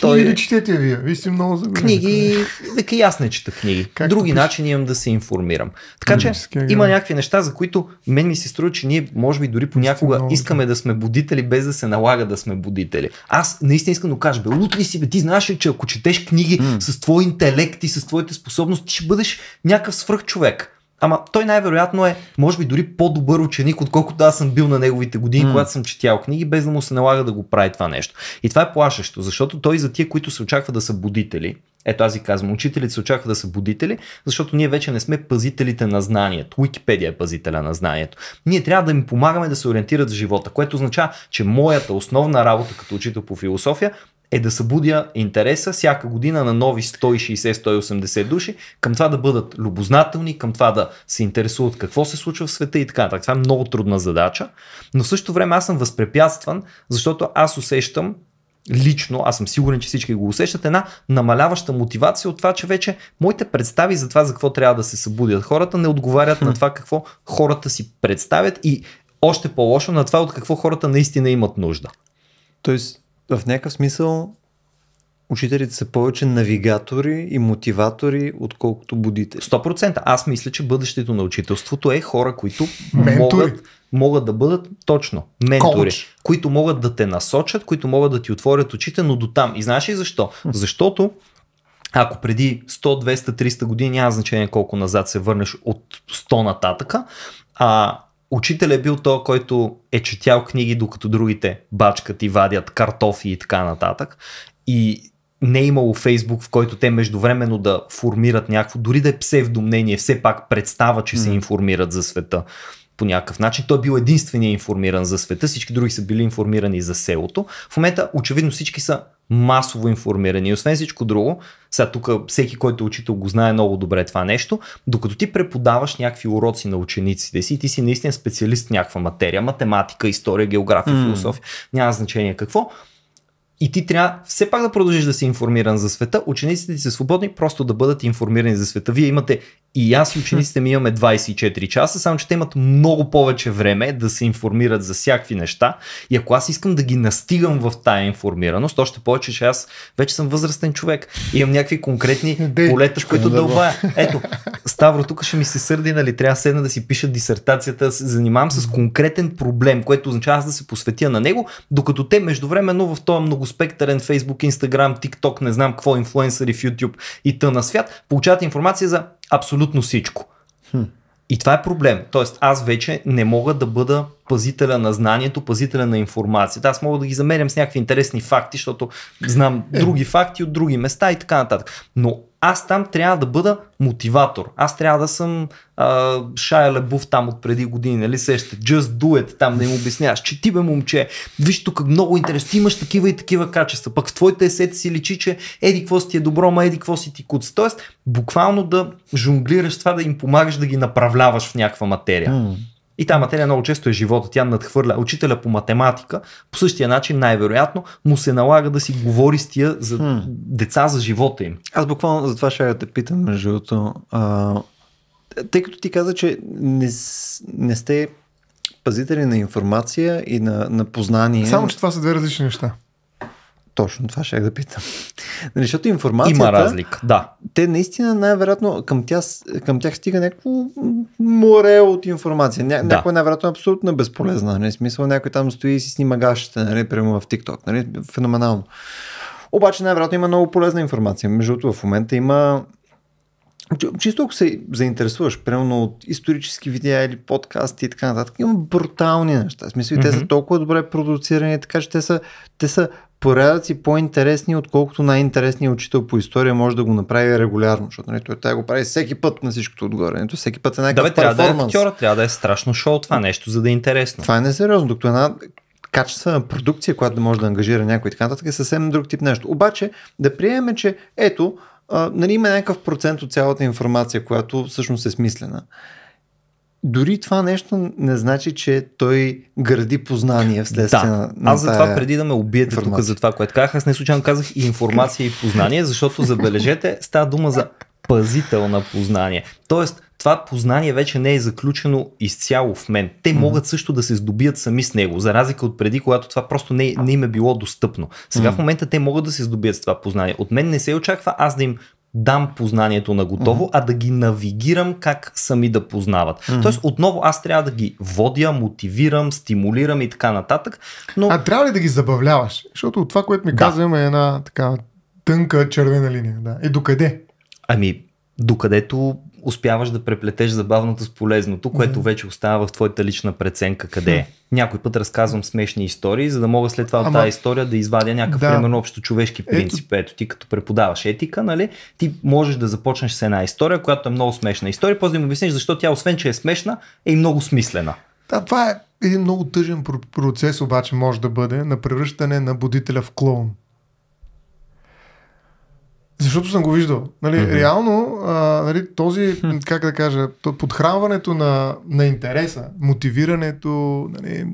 той... Книги ли четете вие? Вие сте много загубени. Книги, века и аз не чета книги. Как Други пиш... начини имам да се информирам. Така че ами, има някакви неща, за които мен ми се струва, че ние може би дори понякога много, искаме да сме будители, без да се налага да сме будители. Аз наистина искам да кажа, бе, лут ли си, бе, ти знаеш ли, че ако четеш книги с твой интелект и с твоите способности, ти ще бъдеш някакъв свръхчовек. Ама той най-вероятно е, може би, дори по-добър ученик, отколкото аз съм бил на неговите години, mm. когато съм четял книги, без да му се налага да го прави това нещо. И това е плашещо, защото той за тия, които се очаква да са будители, ето аз ви казвам, учителите се очаква да са будители, защото ние вече не сме пазителите на знанието. Уикипедия е пазителя на знанието. Ние трябва да им помагаме да се ориентират в живота, което означава, че моята основна работа като учител по философия е да събудя интереса всяка година на нови 160-180 души към това да бъдат любознателни, към това да се интересуват какво се случва в света и така нататък. Това е много трудна задача, но в същото време аз съм възпрепятстван, защото аз усещам лично, аз съм сигурен, че всички го усещат, една намаляваща мотивация от това, че вече моите представи за това, за какво трябва да се събудят хората, не отговарят на това какво хората си представят и още по-лошо на това, от какво хората наистина имат нужда. Тоест, в някакъв смисъл учителите са повече навигатори и мотиватори, отколкото будители. 100%. Аз мисля, че бъдещето на учителството е хора, които могат, могат да бъдат точно ментори, Коуч. които могат да те насочат, които могат да ти отворят очите, но до там. И знаеш ли защо? Защото ако преди 100, 200, 300 години, няма значение колко назад се върнеш от 100 нататъка, а Учител е бил то, който е четял книги, докато другите бачкат и вадят картофи и така нататък. И не е имало Фейсбук, в който те междувременно да формират някакво, дори да е псевдомнение, все пак представа, че mm. се информират за света по някакъв начин. Той е бил единствения информиран за света, всички други са били информирани за селото. В момента очевидно всички са масово информирани. И освен всичко друго, сега тук всеки, който е учител, го знае много добре това нещо, докато ти преподаваш някакви уроци на учениците си, ти си наистина специалист в някаква материя, математика, история, география, mm. философия, няма значение какво, и ти трябва все пак да продължиш да си информиран за света. Учениците ти са свободни просто да бъдат информирани за света. Вие имате и аз и учениците ми имаме 24 часа, само че те имат много повече време да се информират за всякакви неща. И ако аз искам да ги настигам в тая информираност, още повече, че аз вече съм възрастен човек. И имам някакви конкретни [laughs] полета, в които дълбая. Ето, Ставро, тук ще ми се сърди, нали? Трябва седна да си пиша дисертацията, да се занимавам с конкретен проблем, което означава аз да се посветя на него, докато те междувременно в този многоспектърен Facebook, Instagram, TikTok, не знам какво, инфлуенсъри в YouTube и тъна свят, получават информация за абсолютно всичко. Хм. И това е проблем. Тоест, аз вече не мога да бъда пазителя на знанието, пазителя на информацията. Аз мога да ги замерям с някакви интересни факти, защото знам други факти от други места и така нататък. Но аз там трябва да бъда мотиватор. Аз трябва да съм а, Шая Лебов там от преди години, нали сеща, Just do it, там да им обясняваш, че ти бе момче, виж тук много интересно, ти имаш такива и такива качества, пък в твоите есети си личи, че еди какво си ти е добро, ма еди какво си ти куц. Тоест, буквално да жонглираш това, да им помагаш да ги направляваш в някаква материя. Mm. И тази материя много често е живота. Тя надхвърля учителя по математика. По същия начин, най-вероятно, му се налага да си говори с тия за хм. деца за живота им. Аз буквално за това ще те питам, между другото. Тъй като ти каза, че не, не сте пазители на информация и на, на познание. Само, че това са две различни неща. Точно това ще я да питам. [laughs] Нали, защото информацията... Има разлика, да. Те наистина най-вероятно към тях, към тях стига някакво море от информация. Ня, да. Някой е най-вероятно абсолютно безполезна. Нали? Е смисъл някой там стои и си снима гащите, нали, прямо в TikTok. Нали, феноменално. Обаче най-вероятно има много полезна информация. Между другото в момента има Чисто ако се заинтересуваш, примерно от исторически видеа или подкасти и така нататък, има брутални неща. В смисъл, mm-hmm. те са толкова добре продуцирани, така че те са, те са поредъци по-интересни, отколкото най-интересният учител по история може да го направи регулярно, защото не, нали, той го прави всеки път на всичкото отгоре. Нали, всеки път е някакъв да, трябва да е актьора, трябва да е страшно шоу това нещо, за да е интересно. Това е несериозно, докато една качествена продукция, която да може да ангажира някой и така нататък е съвсем друг тип нещо. Обаче да приемем, че ето, а, нали, има някакъв процент от цялата информация, която всъщност е смислена дори това нещо не значи, че той гради познание вследствие да. на, на Аз затова преди да ме убиете тук за това, което казах, аз не случайно казах и информация и познание, защото забележете, става дума за пазител на познание. Тоест, това познание вече не е заключено изцяло в мен. Те mm-hmm. могат също да се здобият сами с него, за разлика от преди, когато това просто не, не им е било достъпно. Сега mm-hmm. в момента те могат да се здобият с това познание. От мен не се очаква аз да им дам познанието на готово, mm-hmm. а да ги навигирам как сами да познават. Mm-hmm. Тоест, отново аз трябва да ги водя, мотивирам, стимулирам и така нататък. Но... А трябва ли да ги забавляваш? Защото това, което ми да. казваме е една така тънка червена линия. Да. И докъде? Ами, докъдето успяваш да преплетеш забавното с полезното, което mm-hmm. вече остава в твоята лична преценка къде е. Някой път разказвам смешни истории, за да мога след това Ама... тази история да извадя някакъв да. примерно общо човешки принцип. Ето... Ето ти като преподаваш етика, нали, ти можеш да започнеш с една история, която е много смешна история, после да им обясниш защо тя освен, че е смешна, е и много смислена. Да, това е един много тъжен процес обаче може да бъде на превръщане на будителя в клоун. Защото съм го виждал. Нали, mm-hmm. Реално, а, нали, този, как да кажа, подхранването на, на интереса, мотивирането, нали,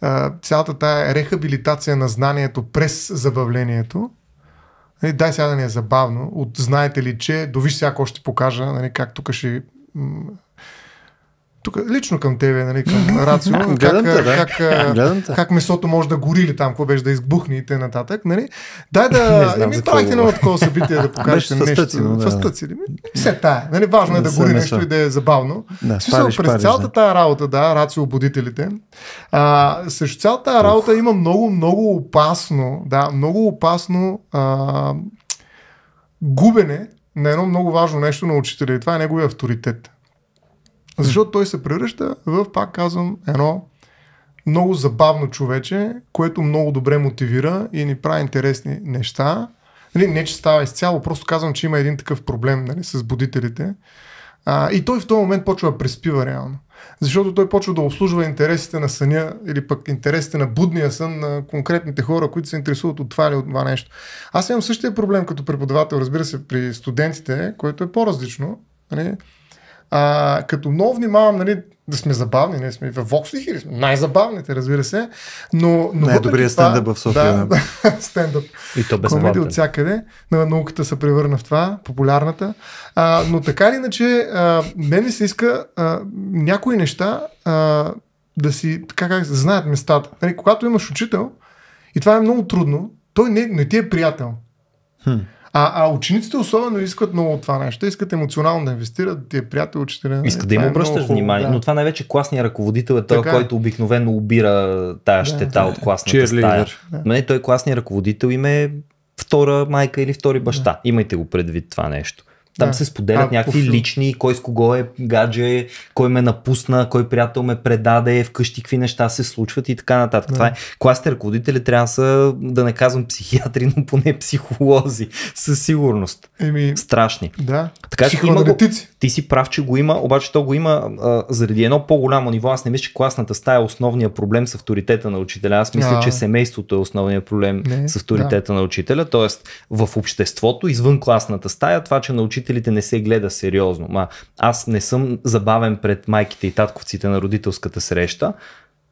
а, цялата тая рехабилитация на знанието през забавлението, нали, дай сега да ни е забавно, от знаете ли, че, до виж сега, ще покажа, нали, как тук ще тук лично към тебе, нали, към Рацио, как, [laughs] да. как, [laughs] как, месото може да гори ли там, какво беше да избухне и т.н. Нали. Дай да... [laughs] ми правите едно такова събитие да покажете нещо. Фастъци ли? Все тая. Нали, важно е да гори нещо и да е забавно. Да, спариш, през цялата тая работа, да, Рацио обудителите, а, цялата тая работа има много, много опасно, да, много опасно а, губене на едно много важно нещо на учителя и това е неговия авторитет. Защото той се превръща в, пак казвам, едно много забавно човече, което много добре мотивира и ни прави интересни неща. Нали, не, че става изцяло, просто казвам, че има един такъв проблем нали, с будителите. А, и той в този момент почва да преспива реално. Защото той почва да обслужва интересите на съня или пък интересите на будния сън на конкретните хора, които се интересуват от това или от това нещо. Аз имам същия проблем като преподавател, разбира се, при студентите, което е по-различно. Нали? А, като много внимавам, нали, да сме забавни, ние нали, сме в Вокслих или сме най-забавните, разбира се, но... но Най-добрият стендъп в София. Да, да, [laughs] стендъп. И то без Комеди от всякъде. На науката се превърна в това, популярната. А, но така или иначе, а, мен се иска а, някои неща а, да си, така как знаят местата. Нали, когато имаш учител, и това е много трудно, той не, не ти е приятел. Хм. А, а учениците особено искат много от това нещо. Те искат емоционално да инвестират, да ти е приятел, учителя. Искат да им е обръщаш е внимание, да. но това е най-вече класният ръководител е той, така. Е. който обикновено обира тая щета да, от класната да, стая. Да. Не, той класният ръководител им е втора майка или втори баща. Да. Имайте го предвид това нещо. Там да. се споделят а, някакви пушу. лични, кой с кого е гадже, е, кой ме напусна, кой приятел ме предаде, вкъщи какви неща се случват и така нататък. Да. Това е кластер ръководители трябва да са, да не казвам психиатри, [laughs] но поне психолози, със сигурност. Еми, Страшни. Да. Така че има го, ти си прав, че го има, обаче то го има а, заради едно по-голямо ниво. Аз не мисля, че класната стая е основния проблем с авторитета на учителя. Аз мисля, а... че семейството е основният проблем не, с авторитета да. на учителя. Тоест в обществото, извън класната стая, това, че на учителя родителите не се гледа сериозно. Ма, аз не съм забавен пред майките и татковците на родителската среща,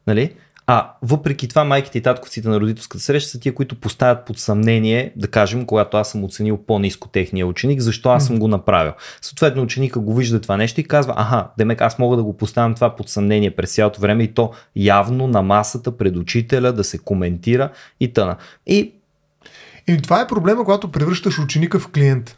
нали? А въпреки това майките и татковците на родителската среща са тия, които поставят под съмнение, да кажем, когато аз съм оценил по-низко техния ученик, защо аз съм го направил. Съответно ученика го вижда това нещо и казва, аха, демек аз мога да го поставям това под съмнение през цялото време и то явно на масата пред учителя да се коментира и тъна. И и това е проблема, когато превръщаш ученика в клиент.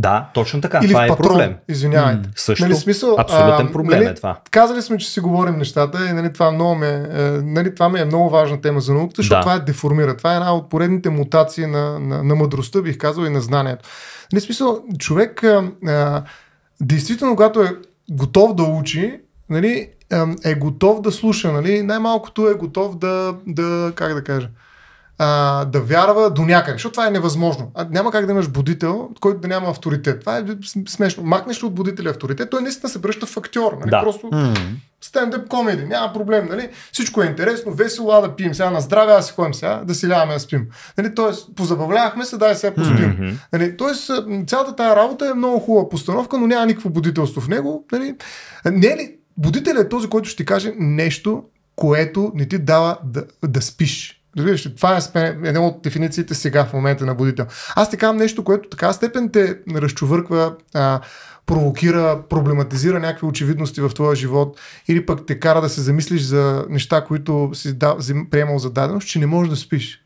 Да, точно така. Или това в е патрон, е проблем. Извинявайте. Mm. Също. Нали, смисъл, абсолютен а, проблем е нали, е това. Казали сме, че си говорим нещата и нали, това, много ме, е, нали, това ме е много важна тема за науката, защото да. това е деформира. Това е една от поредните мутации на, на, на мъдростта, бих казал, и на знанието. Нали, смисъл, човек а, а, действително, когато е готов да учи, нали, е готов да слуша, нали, най-малкото е готов да, да как да кажа, а, да вярва до някъде, защото това е невъзможно. А, няма как да имаш будител, който да няма авторитет. Това е смешно. Макнеш ли от будителя авторитет, той наистина се връща в актьор. Нали? Да. Просто mm-hmm. комеди, няма проблем. Нали? Всичко е интересно, весело, а да пием сега на здраве, аз си ходим сега, да си ляваме да спим. Нали? Тоест, позабавлявахме се, дай сега поспим. Mm-hmm. Нали? Тоест, цялата тази работа е много хубава постановка, но няма никакво будителство в него. Нали? Не е ли, будителят е този, който ще ти каже нещо, което не ти дава да, да спиш. Разбираш ли, това е една от дефинициите сега в момента на будител. Аз ти казвам нещо, което така степен те разчувърква, а, провокира, проблематизира някакви очевидности в твоя живот или пък те кара да се замислиш за неща, които си да, приемал за даденост, че не можеш да спиш.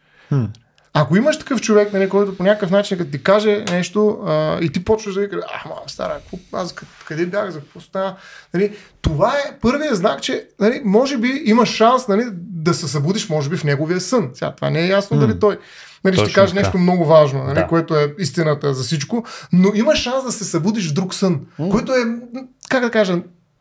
Ако имаш такъв човек, нали, който по някакъв начин, като ти каже нещо а, и ти почваш да ви кажа, ама стара, какво, аз къде бях, за какво стана, нали, това е първият знак, че нали, може би имаш шанс нали, да се събудиш, може би в неговия сън. Сега това не е ясно mm. дали той нали, ще каже нещо много важно, нали, да. което е истината за всичко, но имаш шанс да се събудиш в друг сън, mm. който е, как да кажа,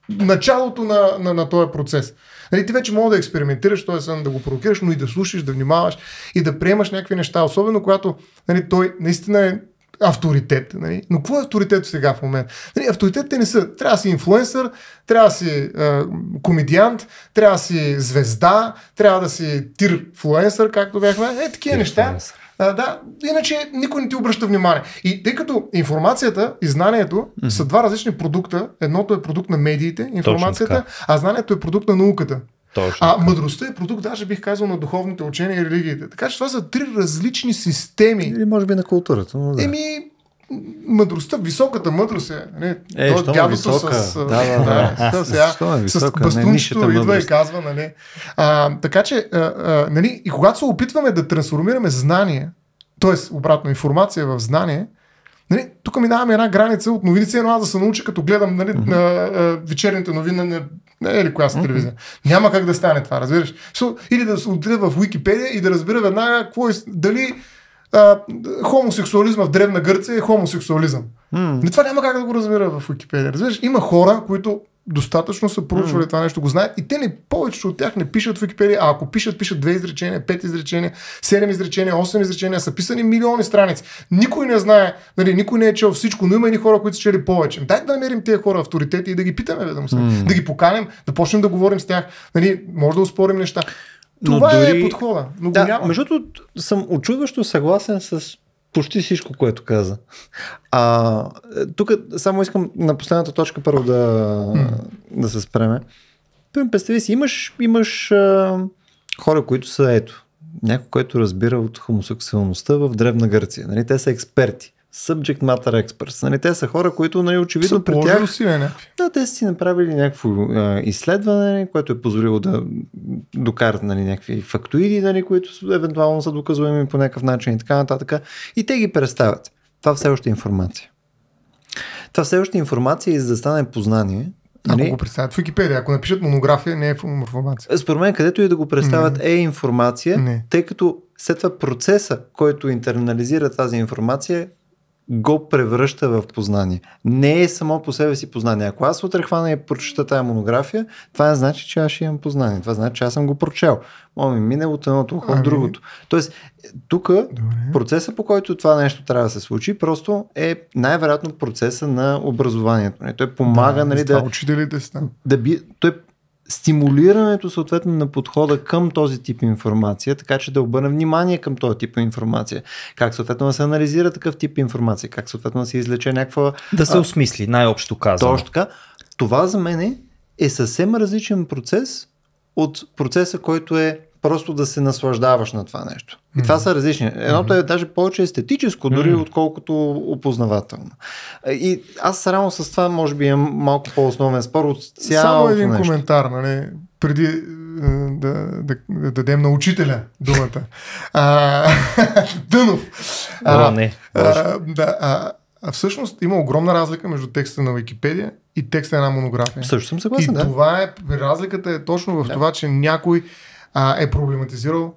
началото на, на, на този процес. Нали, ти вече мога да експериментираш, т.е. да го провокираш, но и да слушаш, да внимаваш и да приемаш някакви неща, особено когато нали, той наистина е авторитет. Нали? Но какво е авторитет сега в момента? Нали, авторитетите не са. Трябва да си инфлуенсър, трябва да си е, комедиант, трябва да си звезда, трябва да си тирфлуенсър, както бяхме. Е, такива неща. А, да, иначе никой не ти обръща внимание. И тъй като информацията и знанието mm-hmm. са два различни продукта, едното е продукт на медиите, информацията, а знанието е продукт на науката. Точно. А мъдростта е продукт, даже бих казал, на духовните учения и религиите. Така че това са три различни системи. Или може би на културата. Но да. Еми, мъдростта, високата мъдрост е. Не, е, е, е то, що висока? С, да, да, да. да [laughs] сега, що е висока? С бастунчето не, идва и казва, нали. А, така че, а, а, нали, и когато се опитваме да трансформираме знание, т.е. обратно информация в знание, Нали, тук минаваме една граница от новиници, но аз да се науча, като гледам нали, mm-hmm. на, а, вечерните новини на ли коя са телевизия. Mm-hmm. Няма как да стане това, разбираш. Или да се отида в Википедия и да разбира веднага какво е, дали хомосексуализма в Древна Гърция е хомосексуализъм. Mm. това няма как да го разбира в Уикипедия. Разбираш, има хора, които достатъчно са проучвали mm. това нещо, го знаят и те не, повечето от тях не пишат в Википедия, а ако пишат, пишат две изречения, пет изречения, седем изречения, осем изречения, са писани милиони страници. Никой не знае, нали, никой не е чел всичко, но има и хора, които са чели повече. Дай да намерим тези хора авторитети и да ги питаме, да, му се, mm. да ги поканим, да почнем да говорим с тях, нали, може да успорим неща. Това е дори... е подхода. Но да, няма. Между другото, съм очудващо съгласен с почти всичко, което каза. А, тук само искам на последната точка първо да, да се спреме. представи си, имаш, имаш а, хора, които са ето, някой, който разбира от хомосексуалността в Древна Гърция. Нали? Те са експерти subject matter experts. Нали, те са хора, които нали, очевидно са при тях... Си, не. да, те са си направили някакво а, изследване, което е позволило да докарат нали, някакви фактоиди, нали, които евентуално са доказуеми по някакъв начин и така нататък. И те ги представят. Това все още е информация. Това все още е информация и за да стане познание, ако нали? го представят в Википедия, ако напишат монография, не е информация. Е, според мен, където и да го представят не. е информация, не. тъй като след това процеса, който интернализира тази информация, го превръща в познание. Не е само по себе си познание. Ако аз утре хвана и прочета тази монография, това не значи, че аз ще имам познание. Това значи, че аз съм го прочел. Моми мине от едното ухо ами... от другото. Тоест, тук процеса по който това нещо трябва да се случи, просто е най-вероятно процеса на образованието. Той помага, да, нали, да, учителите да, да, би, той стимулирането съответно на подхода към този тип информация, така че да обърна внимание към този тип информация, как съответно да се анализира такъв тип информация, как съответно да се излече някаква... Да се осмисли, най-общо казано. Точно така. Това за мен е съвсем различен процес от процеса, който е просто да се наслаждаваш на това нещо. И mm-hmm. това са различни. Едното mm-hmm. е даже повече естетическо, дори mm-hmm. отколкото опознавателно. И аз само с това, може би, имам малко по-основен спор от цялото Само един нещо. коментар, нали? Преди е, да, да, да дадем на учителя думата. А, [laughs] Дънов. А, а, не. А, да, а, а всъщност има огромна разлика между текста на Википедия и текста на една монография. Също съм съгласен, и да. това е, разликата е точно в да. това, че някой а, е проблематизирал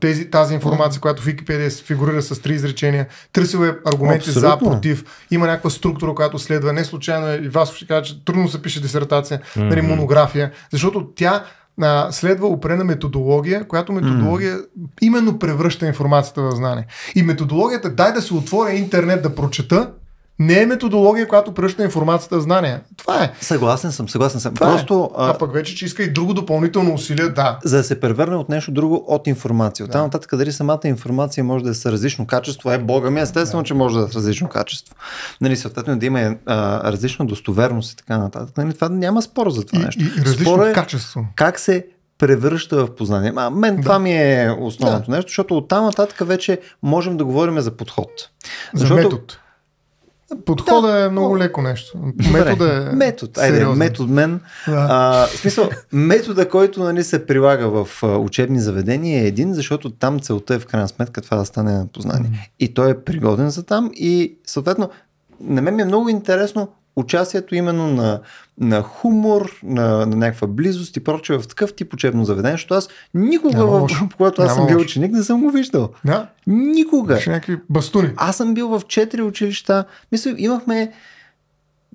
тези, тази информация, която в Wikipedia е фигурира с три изречения, търсил е аргументи Абсолютно. за, против, има някаква структура, която следва. Не случайно е, и вас ще кажа, че трудно се пише дисертация, mm-hmm. нали, монография, защото тя а, следва опрена методология, която методология mm. именно превръща информацията в знание. И методологията, дай да се отворя интернет да прочета, не е методология, която пръща информацията в знания. Това е. Съгласен съм, съгласен съм. Това е. Просто, е. а... а пък вече, че иска и друго допълнително усилие, да. За да се превърне от нещо друго от информация. От да. нататък дали самата информация може да е с различно качество, е бога ми, естествено, да. че може да е с различно качество. Нали, съответно да има е, а, различна достоверност и така нататък. Нали, това няма спор за това и, нещо. И различно е качество. Как се превръща в познание. А мен да. това ми е основното да. нещо, защото от там нататък вече можем да говорим за подход. За защото, метод. Подходът да, е много но... леко нещо. Метода е. Метод. Айде, метод мен. Да. А, в смисъл, метода, който нали, се прилага в учебни заведения е един, защото там целта е в крайна сметка това да стане на познание. Mm. И той е пригоден за там и съответно на мен ми е много интересно участието именно на, на хумор, на, на някаква близост и прочее в такъв тип учебно заведение, защото аз никога, в, [laughs] когато аз съм бил ученик, не съм го виждал. Да? Никога. някакви бастуни. Аз съм бил в четири училища. Мисля, имахме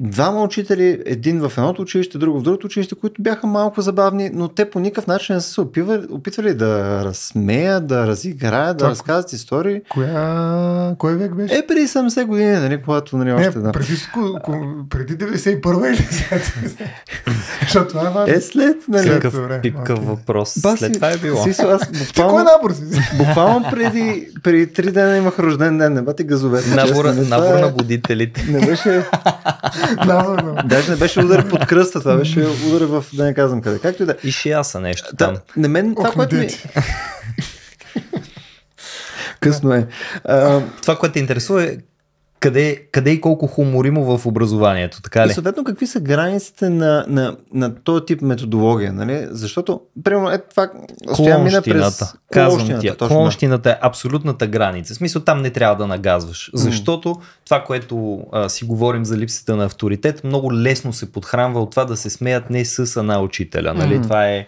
двама учители, един в едното училище, друго в другото училище, които бяха малко забавни, но те по никакъв начин не са се опивали, опитвали да разсмеят, да разиграят, да разказват истории. Коя... Кой век беше? Е, преди 70 години, нали, когато нали, още не, да. Преди, преди 91 или Защото това е важно. Е, след, нали. Какъв пипкав е. въпрос. Ба, след това е било. [laughs] Си, аз, буквално, буквално преди, преди 3 дена имах рожден ден, не бати газове. Набора, набор е- на будителите. Не беше да, да. Даже не беше удар под кръста, това беше удар в, да не казвам къде. Както и да. И шияса нещо там. на мен това, Ох, което ми... Късно е. А, това, което те интересува е къде, къде и колко хумор има в образованието, така ли? И е, съответно, какви са границите на, на, на този тип методология, нали? Защото, примерно, е това стоя мина през Казвам ти, клонщината е абсолютната граница. В смисъл, там не трябва да нагазваш. Защото mm. това, което а, си говорим за липсата на авторитет, много лесно се подхранва от това да се смеят не с, една учителя, нали? Mm. Това е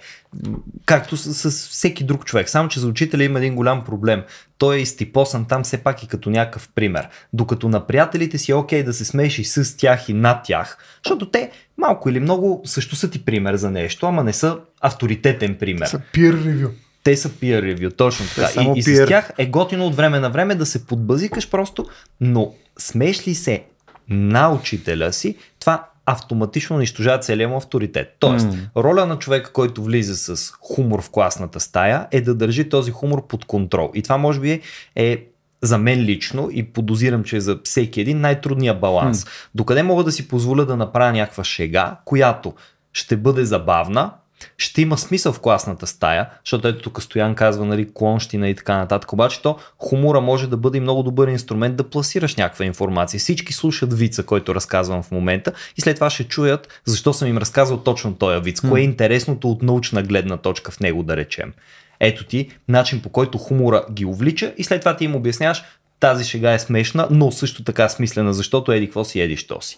както с, с всеки друг човек. Само, че за учителя има един голям проблем. Той е изтипосан там все пак и като някакъв пример. Докато на приятелите си е окей да се смееш и с тях и над тях, защото те малко или много също са ти пример за нещо, ама не са авторитетен пример. Са peer review. Те са peer review, точно така. Те и, и peer. с тях е готино от време на време да се подбазикаш просто, но смееш ли се на учителя си, това автоматично унищожава целия му авторитет. Тоест, mm. роля на човека, който влиза с хумор в класната стая, е да държи този хумор под контрол. И това може би е за мен лично и подозирам, че е за всеки един най-трудния баланс. Mm. Докъде мога да си позволя да направя някаква шега, която ще бъде забавна, ще има смисъл в класната стая, защото ето тук Стоян казва нали, клонщина и така нататък, обаче то хумора може да бъде и много добър инструмент да пласираш някаква информация. Всички слушат вица, който разказвам в момента и след това ще чуят защо съм им разказал точно този виц, кое е интересното от научна гледна точка в него да речем. Ето ти начин по който хумора ги увлича и след това ти им обясняваш тази шега е смешна, но също така смислена, защото еди какво си, еди що си.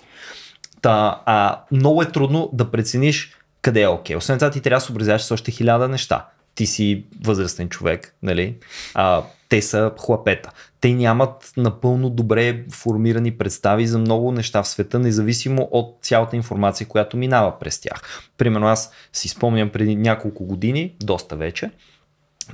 Та, а, много е трудно да прецениш къде е окей. Okay? Освен това ти трябва да се образяваш с още хиляда неща. Ти си възрастен човек, нали? А, те са хлапета. Те нямат напълно добре формирани представи за много неща в света, независимо от цялата информация, която минава през тях. Примерно аз си спомням преди няколко години, доста вече,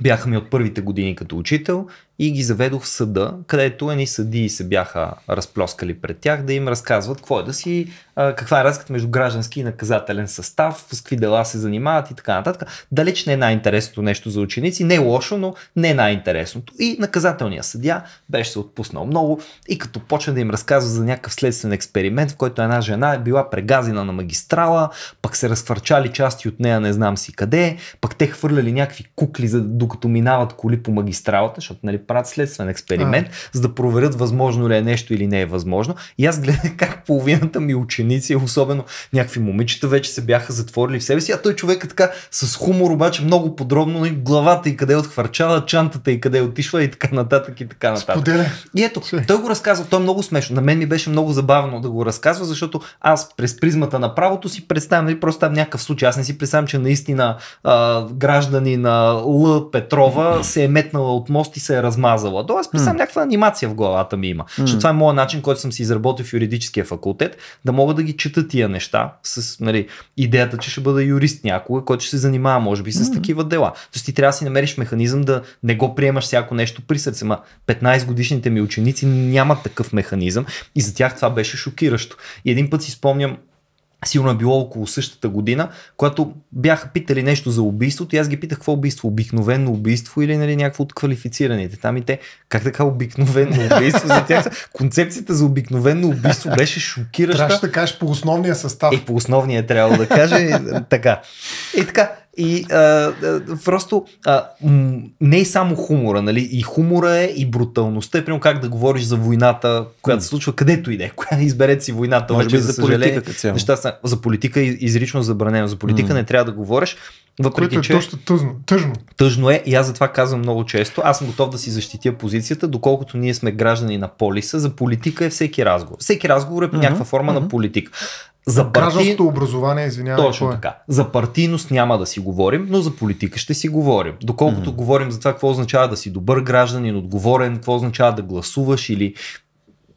бяха ми от първите години като учител и ги заведох в съда, където едни съдии се бяха разплоскали пред тях да им разказват какво е да си, каква е разликата между граждански и наказателен състав, с какви дела се занимават и така нататък. Далеч не е най-интересното нещо за ученици, не е лошо, но не е най-интересното. И наказателният съдия беше се отпуснал много и като почна да им разказва за някакъв следствен експеримент, в който една жена е била прегазена на магистрала, пък се разхвърчали части от нея не знам си къде, пък те хвърляли някакви кукли, за, докато минават коли по магистралата, защото нали, правят следствен експеримент, а. за да проверят възможно ли е нещо или не е възможно. И аз гледах [laughs] как половината ми ученици, особено някакви момичета, вече се бяха затворили в себе си, а той човек е така с хумор, обаче много подробно и нали, главата и къде е отхвърчава, чантата и къде е отишла и така нататък и така нататък. Споделя. И ето, той го разказва, той е много смешно. На мен ми беше много забавно да го разказва, защото аз през призмата на правото си представям, нали, просто там някакъв случай, аз не си представям, че наистина а, граждани на Л. Петрова се е метнала от мост и се е раз размазала. Тоест, писам mm. някаква анимация в главата ми има. Mm. Защото това е моят начин, който съм си изработил в юридическия факултет, да мога да ги чета тия неща с нали, идеята, че ще бъда юрист някога, който ще се занимава, може би, с mm. такива дела. Тоест, ти трябва да си намериш механизъм да не го приемаш всяко нещо при сърце. Ма 15 годишните ми ученици нямат такъв механизъм и за тях това беше шокиращо. И един път си спомням, силно е било около същата година, когато бяха питали нещо за убийството и аз ги питах какво убийство, обикновено убийство или нали, някакво от квалифицираните. Там и те, как така обикновено [laughs] убийство за тях? Концепцията за обикновено убийство беше шокираща. Трябваше да кажеш по основния състав. И по основния е трябва да каже [laughs] така. И така, и а, просто а, не е само хумора, нали? И хумора е, и бруталността е, примерно как да говориш за войната, която се случва където и да е. [laughs] Изберете си войната, може би за, за съжаление. Неща са, за политика изрично забранено. За политика м-м. не трябва да говориш. Въпреки, е че... доста тъжно. тъжно. Тъжно е и аз затова казвам много често. Аз съм готов да си защитя позицията, доколкото ние сме граждани на полиса. За политика е всеки разговор. Всеки разговор е по някаква форма на политика. За партий... образование, извинявам. Точно е? така. За партийност няма да си говорим, но за политика ще си говорим. Доколкото mm-hmm. говорим за това какво означава да си добър гражданин, отговорен, какво означава да гласуваш или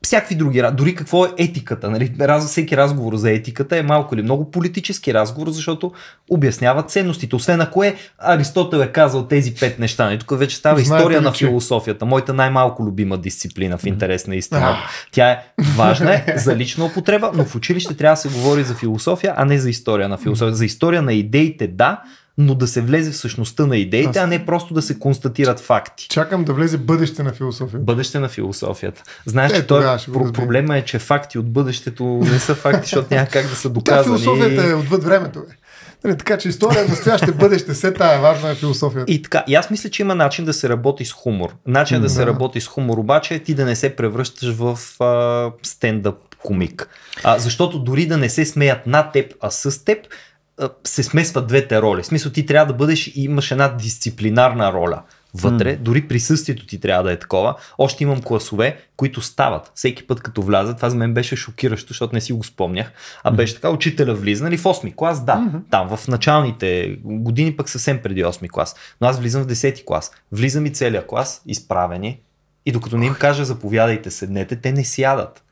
всякакви други, дори какво е етиката. Нали? Раз, всеки разговор за етиката е малко или много политически разговор, защото обяснява ценностите. Освен ако е Аристотел е казал тези пет неща. нали? тук вече става Знаете история ли, на философията. Моята най-малко любима дисциплина в интерес на истина. Тя е важна е [laughs] за лична употреба, но в училище трябва да се говори за философия, а не за история на философия. За история на идеите, да, но да се влезе в същността на идеите, а не просто да се констатират факти. Чакам да влезе бъдеще на философията. Бъдеще на философията. Знаеш, е, че той, про- проблема е, че факти от бъдещето не са факти, защото няма как да са [laughs] доказани. Та философията е отвъд времето. Бе. Не, нали, така че история, е настояще, бъдеще, се тая важна е философията. И така, и аз мисля, че има начин да се работи с хумор. Начин да, да се работи с хумор обаче е ти да не се превръщаш в а, стендъп комик. А, защото дори да не се смеят на теб, а с теб, се смесват двете роли. В смисъл ти трябва да бъдеш и имаш една дисциплинарна роля вътре, mm. дори присъствието ти трябва да е такова. Още имам класове, които стават всеки път като влязат. Това за мен беше шокиращо, защото не си го спомнях. А беше така, учителя влиза, нали, в 8 ми клас, да, mm-hmm. там в началните години пък съвсем преди 8 клас. Но аз влизам в 10 ти клас. Влизам и целия клас, изправени. И докато не им кажа заповядайте, седнете, те не сядат.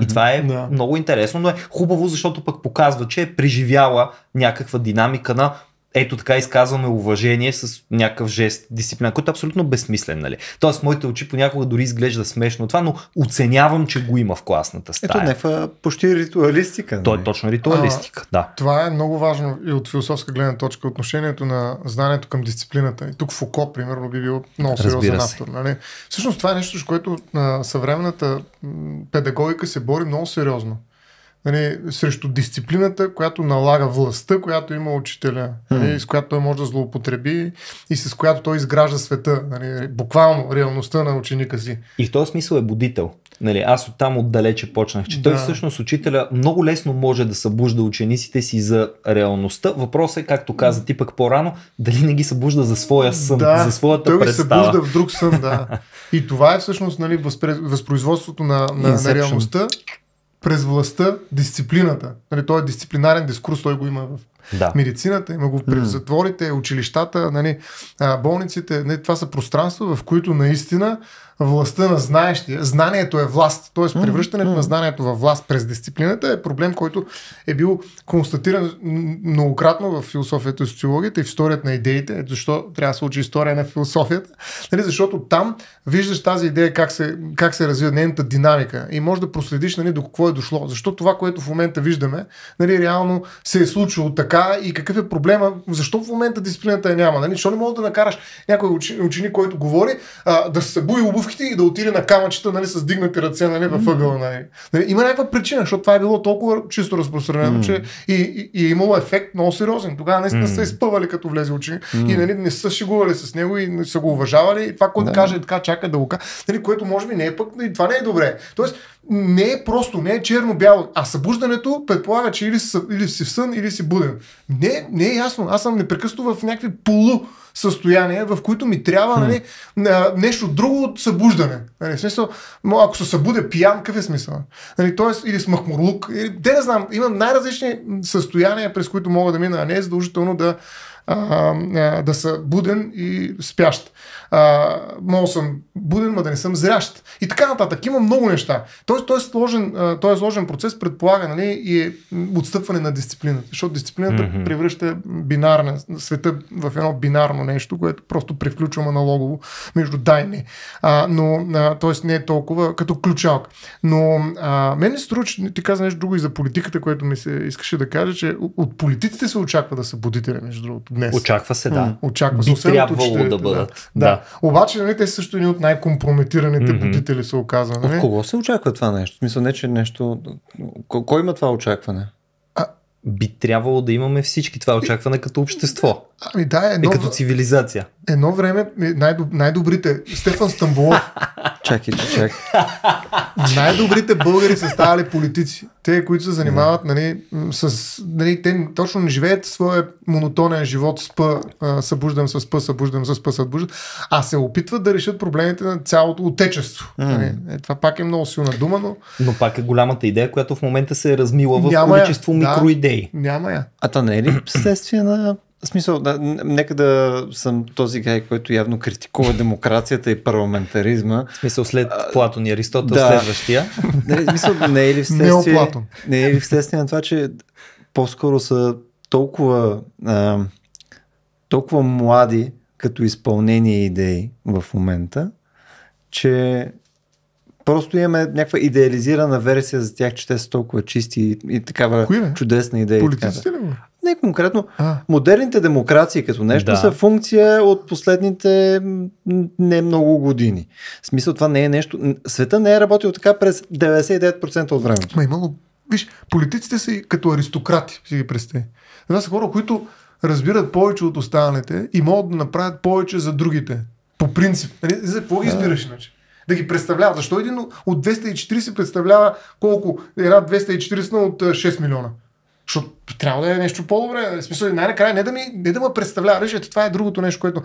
И това е да. много интересно, но е хубаво, защото пък показва, че е преживяла някаква динамика на ето така изказваме уважение с някакъв жест, дисциплина, който е абсолютно безсмислен. Нали? Тоест, моите очи понякога дори изглежда смешно това, но оценявам, че го има в класната стая. Ето нефа почти ритуалистика. Е нали? То е точно ритуалистика, а, да. Това е много важно и от философска гледна точка, отношението на знанието към дисциплината. И тук Фуко, примерно, би бил много сериозен автор. Нали? Всъщност това е нещо, с което съвременната педагогика се бори много сериозно нали, срещу дисциплината, която налага властта, която има учителя, нали, с която той може да злоупотреби и с която той изгражда света, нали, буквално реалността на ученика си. И в този смисъл е будител. Нали, аз оттам отдалече почнах, че да. той всъщност учителя много лесно може да събужда учениците си за реалността. Въпросът е, както каза ти пък по-рано, дали не ги събужда за своя сън, да, за своята той представа. Той събужда в друг сън, да. И това е всъщност нали, възпроизводството на, на, на реалността през властта дисциплината. Нали, той е дисциплинарен дискурс, той го има в да. медицината, има го в mm. затворите, училищата, нали, болниците. Нали, това са пространства, в които наистина властта на знаещия. Знанието е власт. т.е. превръщането mm-hmm. на знанието в власт през дисциплината е проблем, който е бил констатиран многократно в философията и социологията и в историята на идеите. Ето защо трябва да се учи история на философията. Нали? Защото там виждаш тази идея как се, как се развива нейната динамика и може да проследиш нали, до какво е дошло. Защо това, което в момента виждаме, нали, реално се е случило така и какъв е проблема, защо в момента дисциплината я няма. Нали? Защо не мога да накараш някой ученик, който говори, а, да се събуди обувки обувките и да отиде на камъчета нали, с дигнати ръце нали, във ъгъла. Нали. нали. Има някаква причина, защото това е било толкова чисто разпространено, mm. че и, и, и е имало ефект много сериозен. Тогава наистина mm. са изпъвали като влезе учени mm. и нали, не са шегували с него и не са го уважавали. И това, което да. каже, така чака да го каже, нали, което може би не е пък, и това не е добре. Тоест, не е просто, не е черно-бяло. А събуждането предполага, че или си, или си в сън, или си буден. Не, не е ясно. Аз съм непрекъснато в някакви полу състояния, в които ми трябва нали, нещо друго от събуждане. Нали, смисъл, ако се събудя пиян, какъв е смисъл? Нали, тоест, или с махмурлук, или, де да знам, имам най-различни състояния, през които мога да мина, а не е задължително да, а, а, да са буден и спящ мога съм буден, ма да не съм зрящ. И така нататък. Има много неща. Тоест, той е сложен, той е сложен процес, предполага нали, и е отстъпване на дисциплината. Защото дисциплината mm-hmm. превръща бинарна, света в едно бинарно нещо, което просто превключвам аналогово между дайни. не. А, но, а, тоест, не е толкова като ключалка. Но а, мен се струва, че ти каза нещо друго и за политиката, което ми се искаше да кажа, че от политиците се очаква да са будители, между другото, днес. Очаква се, да. Очаква се. Би трябвало да бъдат. Да. да. Обаче, нали, те са също ни от най-компрометираните mm-hmm. будители, се оказва. Нали? От кого се очаква това нещо? Мисля, не, че нещо... Кой има това очакване? би трябвало да имаме всички това очакване като общество. Ами да, е едно... И като цивилизация. Едно време най-доб... най-добрите... Стефан Стамбулов. чакай, чакай. [laughs] най-добрите българи са ставали политици. Те, които се занимават нали, с... Нали, те точно не живеят своя монотонен живот с пъ, събуждам с пъ, събуждам с пъ, събуждам, а се опитват да решат проблемите на цялото отечество. Нали, е, това пак е много силна дума, но... Но пак е голямата идея, която в момента се е размила в няма количество я. микроидеи. Да, няма я. А та не е ли следствие на в смисъл, да, нека да съм този гай, който явно критикува [laughs] демокрацията и парламентаризма. В смисъл, след Платон и Аристотел, да. следващия. [laughs] Не, в смисъл, не е ли [laughs] вследствие, не е ли вследствие на това, че по-скоро са толкова, а, толкова млади като изпълнение идеи в момента, че Просто имаме някаква идеализирана версия за тях, че те са толкова чисти и, и такава Кои, чудесна идея. Политиците ли? не конкретно. А. Модерните демокрации като нещо да. са функция от последните не много години. В смисъл това не е нещо... Света не е работил така през 99% от времето. Ма имало... Виж, политиците са и като аристократи, си ги представи. Това са хора, които разбират повече от останалите и могат да направят повече за другите. По принцип. Нали, за какво ги избираш иначе? да ги представлява. Защо един от 240 представлява колко? Една 240 от 6 милиона. Защото трябва да е нещо по-добре. В смисъл, най-накрая не да, ми, не да ме представлява. Решете, това е другото нещо, което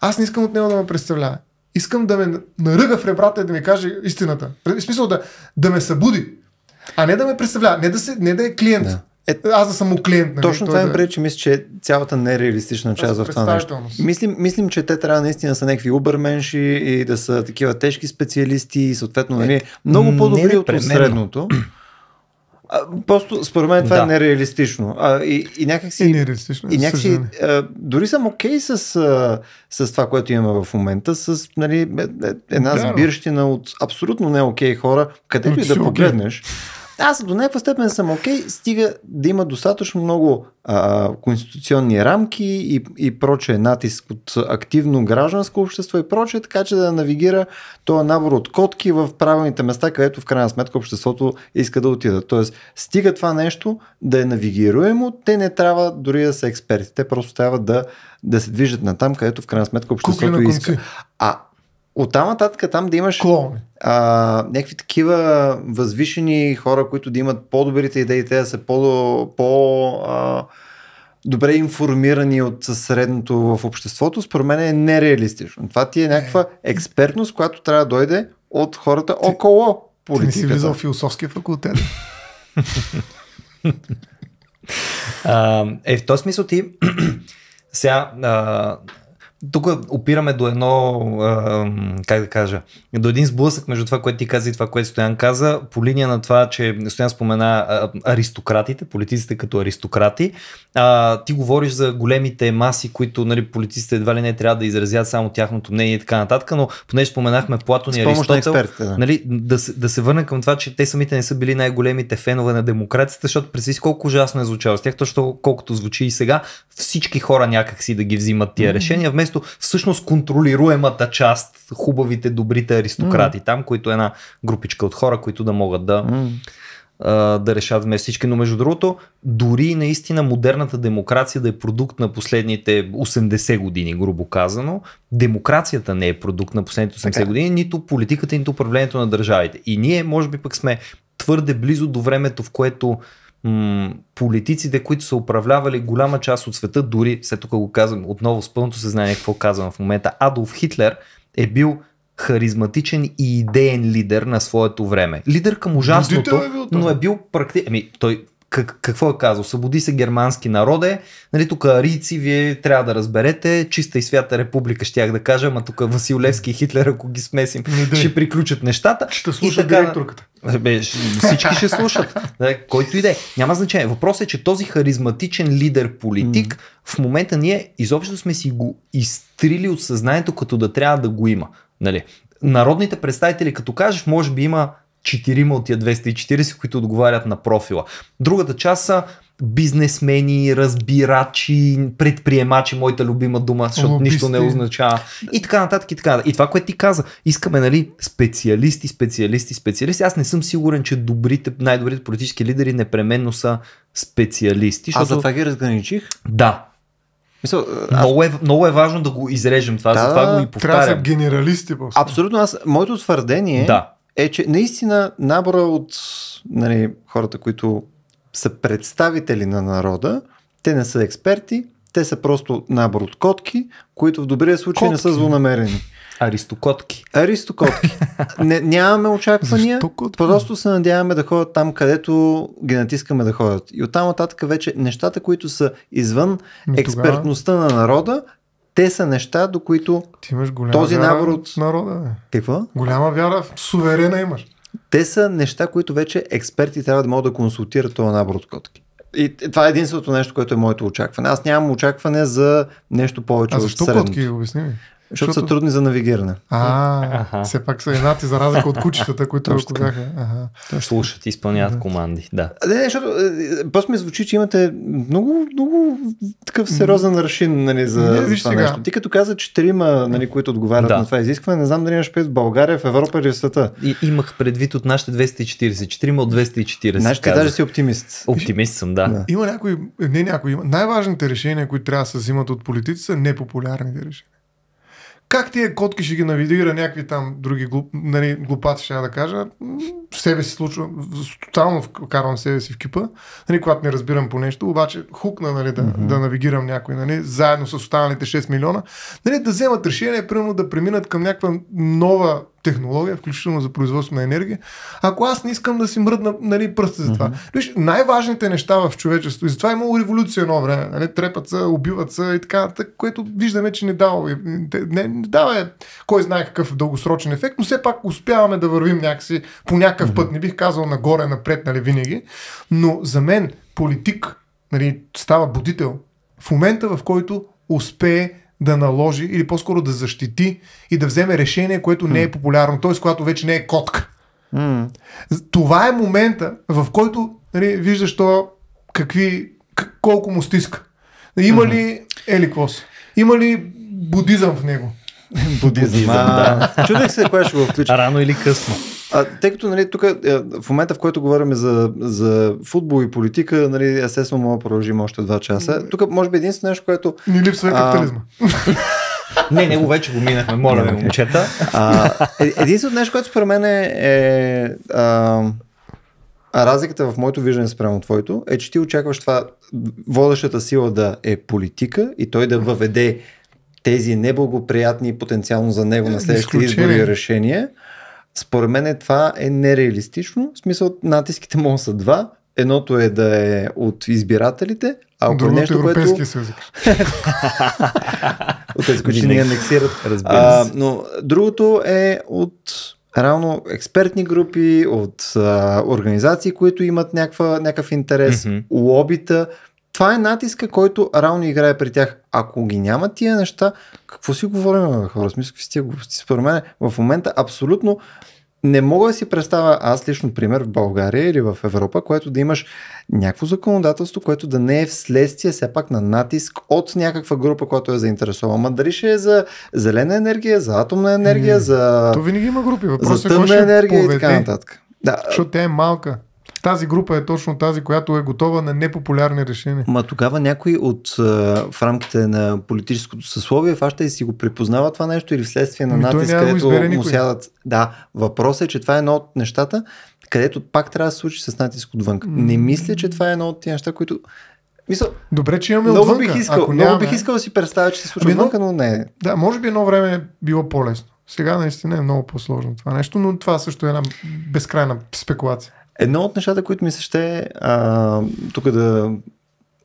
аз не искам от него да ме представлява. Искам да ме наръга в ребрата и да ми каже истината. В смисъл да, да ме събуди. А не да ме представлява, не да, се, не да е клиент. Да. Е, аз да съм му клиент. Нали? Точно това им да... Е. пречи, мисля, че цялата нереалистична част в това нещо. Мислим, мислим, че те трябва наистина са някакви убърменши и да са такива тежки специалисти и съответно нали, е, много по-добри от средното. А, просто според мен това е да. е нереалистично. А, и, и някакси. И е, нереалистично. И някакси, а, дори съм окей okay с, с това, което имаме в момента, с нали, е, една да, сбирщина от абсолютно не окей okay хора, където и да погледнеш. Okay. Аз до някаква степен съм окей, okay, стига да има достатъчно много а, конституционни рамки и, и проче натиск от активно гражданско общество и проче, така че да навигира този набор от котки в правилните места, където в крайна сметка обществото иска да отида. Тоест, стига това нещо да е навигируемо, те не трябва дори да са експерти, те просто трябва да, да се движат на там, където в крайна сметка обществото иска. А от там нататък там да имаш... Клони а, някакви такива възвишени хора, които да имат по-добрите идеи, те да са по, по добре информирани от средното в обществото, според мен е нереалистично. Това ти е някаква експертност, която трябва да дойде от хората ти, около политиката. Ти не си влизал в философския факултет. [laughs] е, в този смисъл ти [clears throat] сега а, тук опираме до едно, как да кажа, до един сблъсък между това, което ти каза и това, което Стоян каза, по линия на това, че Стоян спомена аристократите, политиците като аристократи. ти говориш за големите маси, които нали, политиците едва ли не трябва да изразят само тяхното мнение и така нататък, но понеже споменахме Платон и Аристотел, да. Нали, да, да се върна към това, че те самите не са били най-големите фенове на демокрацията, защото представи колко ужасно е звучало с тях, точно колкото звучи и сега, всички хора някакси да ги взимат тия решения, вместо семейство, всъщност контролируемата част, хубавите, добрите аристократи mm. там, които е една групичка от хора, които да могат да, mm. а, да решат вместо всички. Но между другото, дори наистина модерната демокрация да е продукт на последните 80 години, грубо казано, демокрацията не е продукт на последните 80 така. Е. години, нито политиката, нито управлението на държавите. И ние, може би, пък сме твърде близо до времето, в което м- политиците, които са управлявали голяма част от света, дори, след тук го казвам отново с пълното съзнание какво казвам в момента, Адолф Хитлер е бил харизматичен и идеен лидер на своето време. Лидер към ужасното, е но е бил е практически... Ами, той как, какво е казал? Събуди се германски народе. Нали, тук арийци, вие трябва да разберете. Чиста и свята република, щях да кажа, ама тук Васил Левски и Хитлер, ако ги смесим, да. ще приключат нещата. Ще слушат така... директорката. Бе, всички ще слушат. Да, който иде. Няма значение. Въпросът е, че този харизматичен лидер политик mm. в момента ние изобщо сме си го изтрили от съзнанието, като да трябва да го има. Нали? Народните представители, като кажеш, може би има Четирима от тия 240, които отговарят на профила. Другата част са бизнесмени, разбирачи, предприемачи, моята любима дума, защото Лобисти. нищо не означава. И така нататък, и така нататък. И това, което ти каза, искаме, нали, специалисти, специалисти, специалисти. Аз не съм сигурен, че добрите, най-добрите политически лидери непременно са специалисти. Защото... Аз за това ги разграничих? Да, Мисъл, аз... много, е, много е важно да го изрежем това, да, затова го и повтарям. Трябва да са генералисти. Просто. Абсолютно, аз, моето твърдение е да е, че наистина набора от нали, хората, които са представители на народа, те не са експерти, те са просто набор от котки, които в добрия случай котки. не са злонамерени. Аристокотки. Аристокотки. Не, нямаме очаквания, просто се надяваме да ходят там, където ги натискаме да ходят. И оттам нататък вече нещата, които са извън ами експертността на народа, те са неща, до които Ти имаш голяма този вяра набор от... народа. Какво? Голяма вяра в суверена имаш. Те са неща, които вече експерти трябва да могат да консултират този набор от котки. И това е единственото нещо, което е моето очакване. Аз нямам очакване за нещо повече. А защо от котки? Обясни ми. Защото са трудни за навигиране. А, все пак са еднати за разлика от кучетата, които Точно. бяха. Точно. Слушат и изпълняват да. команди, да. Не, не, защото е, е, просто ми звучи, че имате много, много такъв сериозен решин нали, за не, това сега. нещо. Ти като каза четирима, нали, които отговарят да. на това изискване, не знам дали имаш в България, в Европа или в света. И, имах предвид от нашите 240. Четирима от 240. Знаеш, ти даже си оптимист. Оптимист съм, да. да. Има някои, не някои, най-важните решения, които трябва да се взимат от политици, са непопулярните решения. Как тия котки ще ги навидира някакви там други глуп, нали, глупаци, ще да кажа, в себе си случва, тотално вкарвам себе си в кипа, нали, когато не разбирам по нещо, обаче хукна нали, да, mm-hmm. да навигирам някой, нали, заедно с останалите 6 милиона, нали, да вземат решение, примерно да преминат към някаква нова технология, включително за производство на енергия, ако аз не искам да си мръдна нали, пръста за това. Mm-hmm. Виж, най-важните неща в човечеството, и затова е имало революция едно време, нали, трепат се, убиват се и така, нататък, което виждаме, че не дава, не, не дава е, кой знае какъв дългосрочен ефект, но все пак успяваме да вървим някакси по някакъв mm-hmm. път, не бих казал нагоре, напред, нали, винаги, но за мен политик нали, става будител в момента, в който успее да наложи или по-скоро да защити и да вземе решение, което не е популярно, т.е. когато вече не е котка. Mm. Това е момента, в който нали, виждаш то какви, колко му стиска. Има mm-hmm. ли еликвос? Има ли будизъм в него? [laughs] Будизъм. да. Чудех се кое ще го включи. Рано или късно. А, тъй като нали, тук е, в момента, в който говорим за, за футбол и политика, нали, естествено мога да продължим още два часа. Тук може би единственото нещо, което... Ни липсва е капитализма. [laughs] Не, него вече го минахме, моля ви, момчета. Е, единственото нещо, което според мен е, е а, разликата в моето виждане спрямо твоето, е, че ти очакваш това водещата сила да е политика и той да въведе тези неблагоприятни потенциално за него е, на следващите избори решения. Според мен това е нереалистично. В смисъл, натиските му са два. Едното е да е от избирателите, а ако е нещо, Европейския което... съюз. [laughs] от тези, които ни значи анексират. Разбира се. А, но другото е от равно експертни групи, от а, организации, които имат някаква, някакъв интерес, mm-hmm. лобита, това е натиска, който рано играе при тях. Ако ги няма тия неща, какво си говорим, хора? Смисъл, какви сте глупости? Според мен в момента абсолютно не мога да си представя аз лично пример в България или в Европа, което да имаш някакво законодателство, което да не е вследствие все пак на натиск от някаква група, която е заинтересована. Ма дали ще е за зелена енергия, за атомна енергия, е, за... То винаги има групи. Въпросът е за тъмна енергия и така нататък. Да. Защото тя е малка тази група е точно тази, която е готова на непопулярни решения. Ма тогава някой от в рамките на политическото съсловие фаща и си го припознава това нещо или вследствие на ами натиск, където му никой. сядат. Да, въпросът е, че това е едно от нещата, където пак трябва да се случи с натиск отвън. Mm. Не мисля, че това е едно от тези неща, които мисъл, Добре, че имаме много Бих искал, Ако много бих искал да си представя, че се случва ами отвън, но не. Да, може би едно време е било по-лесно. Сега наистина е много по-сложно това нещо, но това също е една безкрайна спекулация. Едно от нещата, които ми се ще а, тук да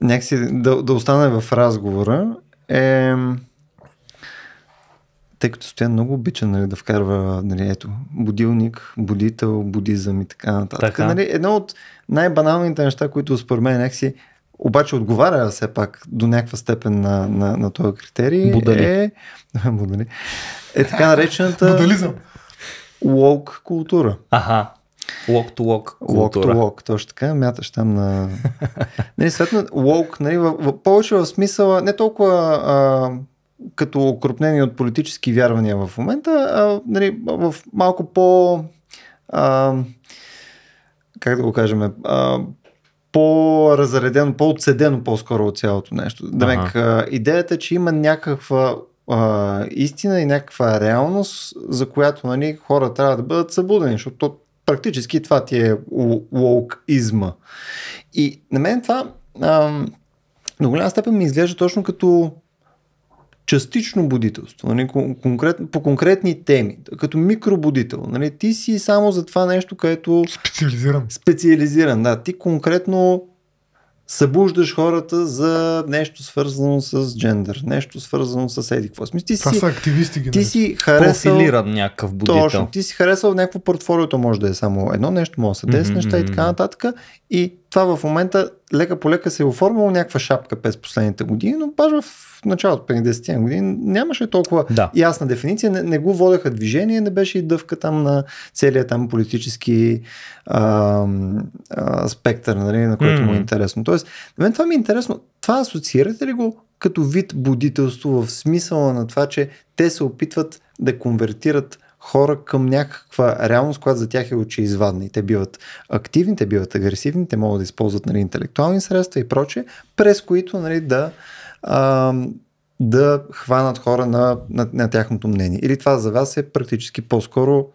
някакси да, да остане в разговора е тъй като стоя, много обича нали, да вкарва нали, ето, будилник, будител, будизъм и така нататък. Така. Нали, едно от най-баналните неща, които според мен някакси обаче отговаря все пак до някаква степен на, на, на този критерий. Будали. Е, будали. [laughs] е така наречената... Будализъм. Лоук култура. Аха. Лок to лок Лок to лок, точно така. Мяташ там на... [laughs] нали, светна, лок, нали, в, в, повече в смисъла, не толкова а, като окрупнени от политически вярвания в момента, а нали, в малко по... А, как да го кажем, а, по-разредено, по-отседено по-скоро от цялото нещо. Демек, ага. идеята е, че има някаква а, истина и някаква реалност, за която нали, хора трябва да бъдат събудени, защото Практически това ти е лоукизма. И на мен това ам, до голяма степен ми изглежда точно като частично будителство, нали, конкрет, по конкретни теми, като микробудител. Нали, ти си само за това нещо, което... Специализиран. Специализиран, да. Ти конкретно събуждаш хората за нещо свързано с джендър, нещо свързано с еди какво. Смисъл, ти Това си, са активисти ги Ти си харесал... някакъв будител. Точно, ти си харесал някакво портфолиото, може да е само едно нещо, може да са 10 mm-hmm. неща и така нататък. И това в момента лека по лека се е оформило някаква шапка през последните години, но баш в началото, преди 10 години, нямаше толкова да. ясна дефиниция, не, не го водеха движение, не беше и дъвка там на целият там политически а, а, спектър, нали, на който mm. му е интересно. Тоест, на мен това ми е интересно. Това асоциирате ли го като вид будителство в смисъла на това, че те се опитват да конвертират хора към някаква реалност, която за тях е очеизвадна. И те биват активни, те биват агресивни, те могат да използват нали, интелектуални средства и прочее, през които нали, да, а, да хванат хора на, на, на тяхното мнение. Или това за вас е практически по-скоро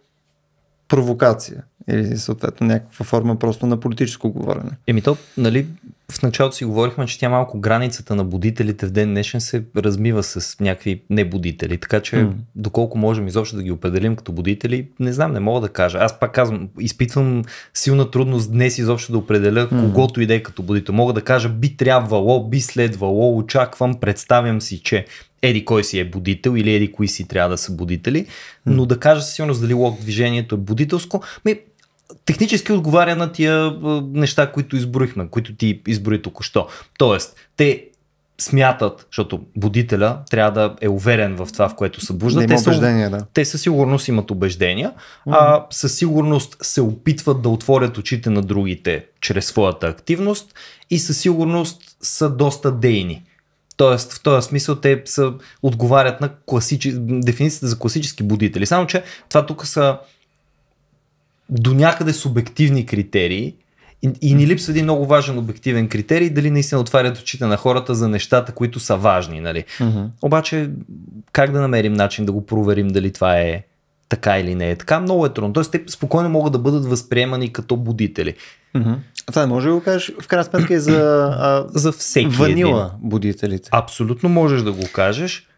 провокация или съответно някаква форма просто на политическо говорене. Еми то, нали, в началото си говорихме, че тя малко границата на будителите в ден днешен се размива с някакви небудители. Така че, mm. доколко можем изобщо да ги определим като будители, не знам, не мога да кажа. Аз пак казвам, изпитвам силна трудност днес изобщо да определя mm. когото иде като будител. Мога да кажа, би трябвало, би следвало, очаквам, представям си, че еди кой си е будител или еди кои си трябва да са будители, но да кажа със сигурност дали лог движението е будителско, ми технически отговаря на тия неща, които изброихме, които ти изброи току-що. Тоест, те смятат, защото будителя трябва да е уверен в това, в което събужда. те, са, да. те със сигурност имат убеждения, mm-hmm. а със сигурност се опитват да отворят очите на другите чрез своята активност и със сигурност са доста дейни. Тоест, в този смисъл те са, отговарят на класичи, дефиницията за класически будители. Само, че това тук са до някъде субективни критерии и, и ни липсва един много важен обективен критерий, дали наистина отварят очите на хората за нещата, които са важни. Нали? Mm-hmm. Обаче, как да намерим начин да го проверим дали това е така или не е така, много е трудно. Тоест, те спокойно могат да бъдат възприемани като будители. Mm-hmm. Това може да го кажеш в крайна сметка и за, а, за всеки ванила един. будителите. Абсолютно можеш да го кажеш.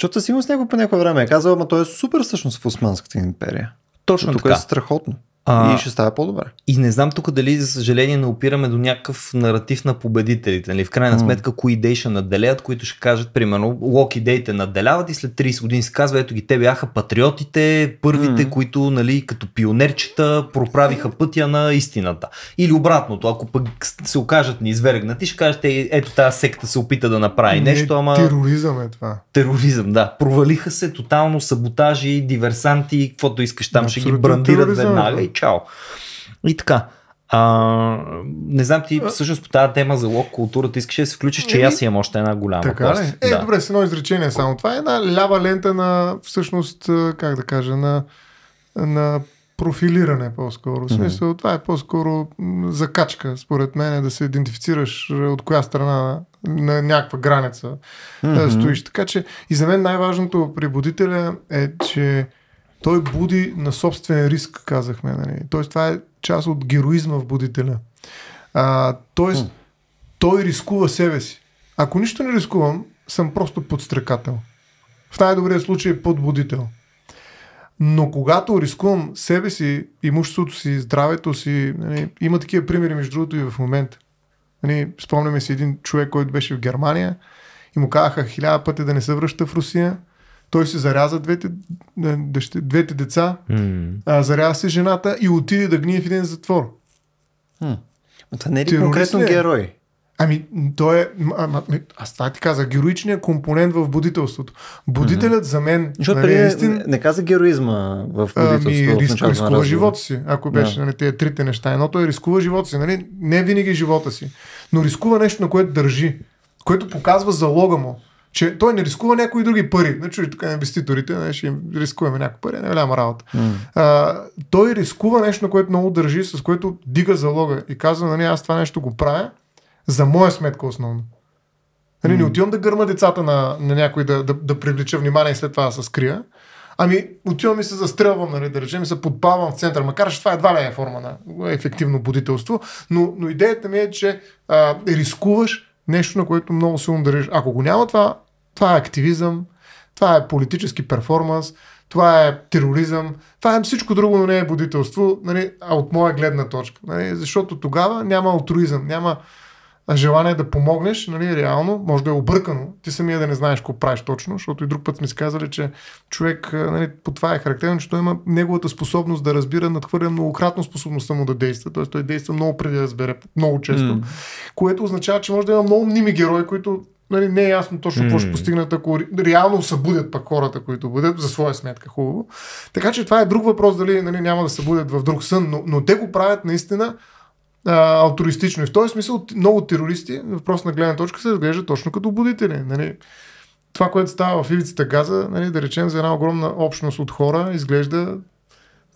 Защото му с него по някое време е казал, ама той е супер всъщност в Османската империя. Точно Тук е така. е страхотно. А, и ще става по-добре. И не знам тук дали, за съжаление, не опираме до някакъв наратив на победителите. Нали? В крайна mm. сметка, кои идеи ще наделят, които ще кажат, примерно, лок идеите наделяват и след 30 години се казва, ето ги, те бяха патриотите, първите, mm. които, нали, като пионерчета, проправиха пътя на истината. Или обратното, ако пък се окажат неизвергнати, ще кажете, ето тази секта се опита да направи не, нещо, ама... Тероризъм е това. Тероризъм, да. Провалиха се тотално саботажи, диверсанти, каквото искаш там, Абсолютно ще ги брандират е веднага. Да чао. И така. А, не знам, ти всъщност по тази тема за лок културата искаш да се включиш, че и аз имам още една голяма. Така ли? Е, да. добре, с едно изречение само. Това е една лява лента на, всъщност, как да кажа, на, на профилиране по-скоро. В смисъл, mm-hmm. това е по-скоро закачка, според мен, е да се идентифицираш е, от коя страна на някаква граница mm-hmm. стоиш. Така че и за мен най-важното при будителя е, че той буди на собствен риск, казахме. Нали. Тоест, това е част от героизма в будителя. А, тоест, хм. той рискува себе си. Ако нищо не рискувам, съм просто подстрекател. В най-добрия случай подбудител. Но когато рискувам себе си, имуществото си, здравето си, нали, има такива примери, между другото, и в момента. Нали, спомняме си един човек, който беше в Германия и му казаха хиляда пъти да не се връща в Русия той си заряза двете, дъще, двете деца, mm. а, заряза се жената и отиде да гние в един затвор. Mm. Това не е ли конкретно ли? Е? герой? Ами, той е. а, аз това ти казах, героичният компонент в будителството. Будителят mm-hmm. за мен. Защото нали, преди истин, не, не каза героизма в ами, будителството. Ами, рискува живота си, ако беше да. нали, тези трите неща. Едното е рискува живота си, нали? не винаги живота си, но рискува нещо, на което държи, което показва залога му че той не рискува някои други пари. Не чуеш така инвеститорите, не, ще им рискуваме някои пари, не е голяма работа. Mm. А, той рискува нещо, на което много държи, с което дига залога и казва, нали, аз това нещо го правя за моя сметка основно. Нали, mm. Не отивам да гърма децата на, на някой да, да, да привлеча внимание и след това да се скрия. Ами, отивам и се застрелвам, нали, да речем, и се подпавам в център, макар че това едва ли е форма на ефективно будителство, но, но идеята ми е, че а, рискуваш нещо, на което много силно държиш. Ако го няма това това е активизъм, това е политически перформанс, това е тероризъм, това е всичко друго, но не е будителство, нали, а от моя гледна точка. Нали, защото тогава няма алтруизъм, няма желание да помогнеш, нали, реално, може да е объркано, ти самия да не знаеш какво правиш точно, защото и друг път сме сказали, казали, че човек, нали, по това е характерно, че той има неговата способност да разбира, надхвърля многократно способността му да действа, т.е. той действа много преди да разбере, много често, mm. което означава, че може да има много мними герои, които нали, не е ясно точно какво mm. ще постигнат, ако реално събудят пък хората, които бъдат, за своя сметка хубаво. Така че това е друг въпрос, дали нали, няма да се будят в друг сън, но, но те го правят наистина а, алтуристично. И в този смисъл много терористи, въпрос на гледна точка, се разглеждат точно като будители. Нали. Това, което става в ивицата Газа, нали, да речем за една огромна общност от хора, изглежда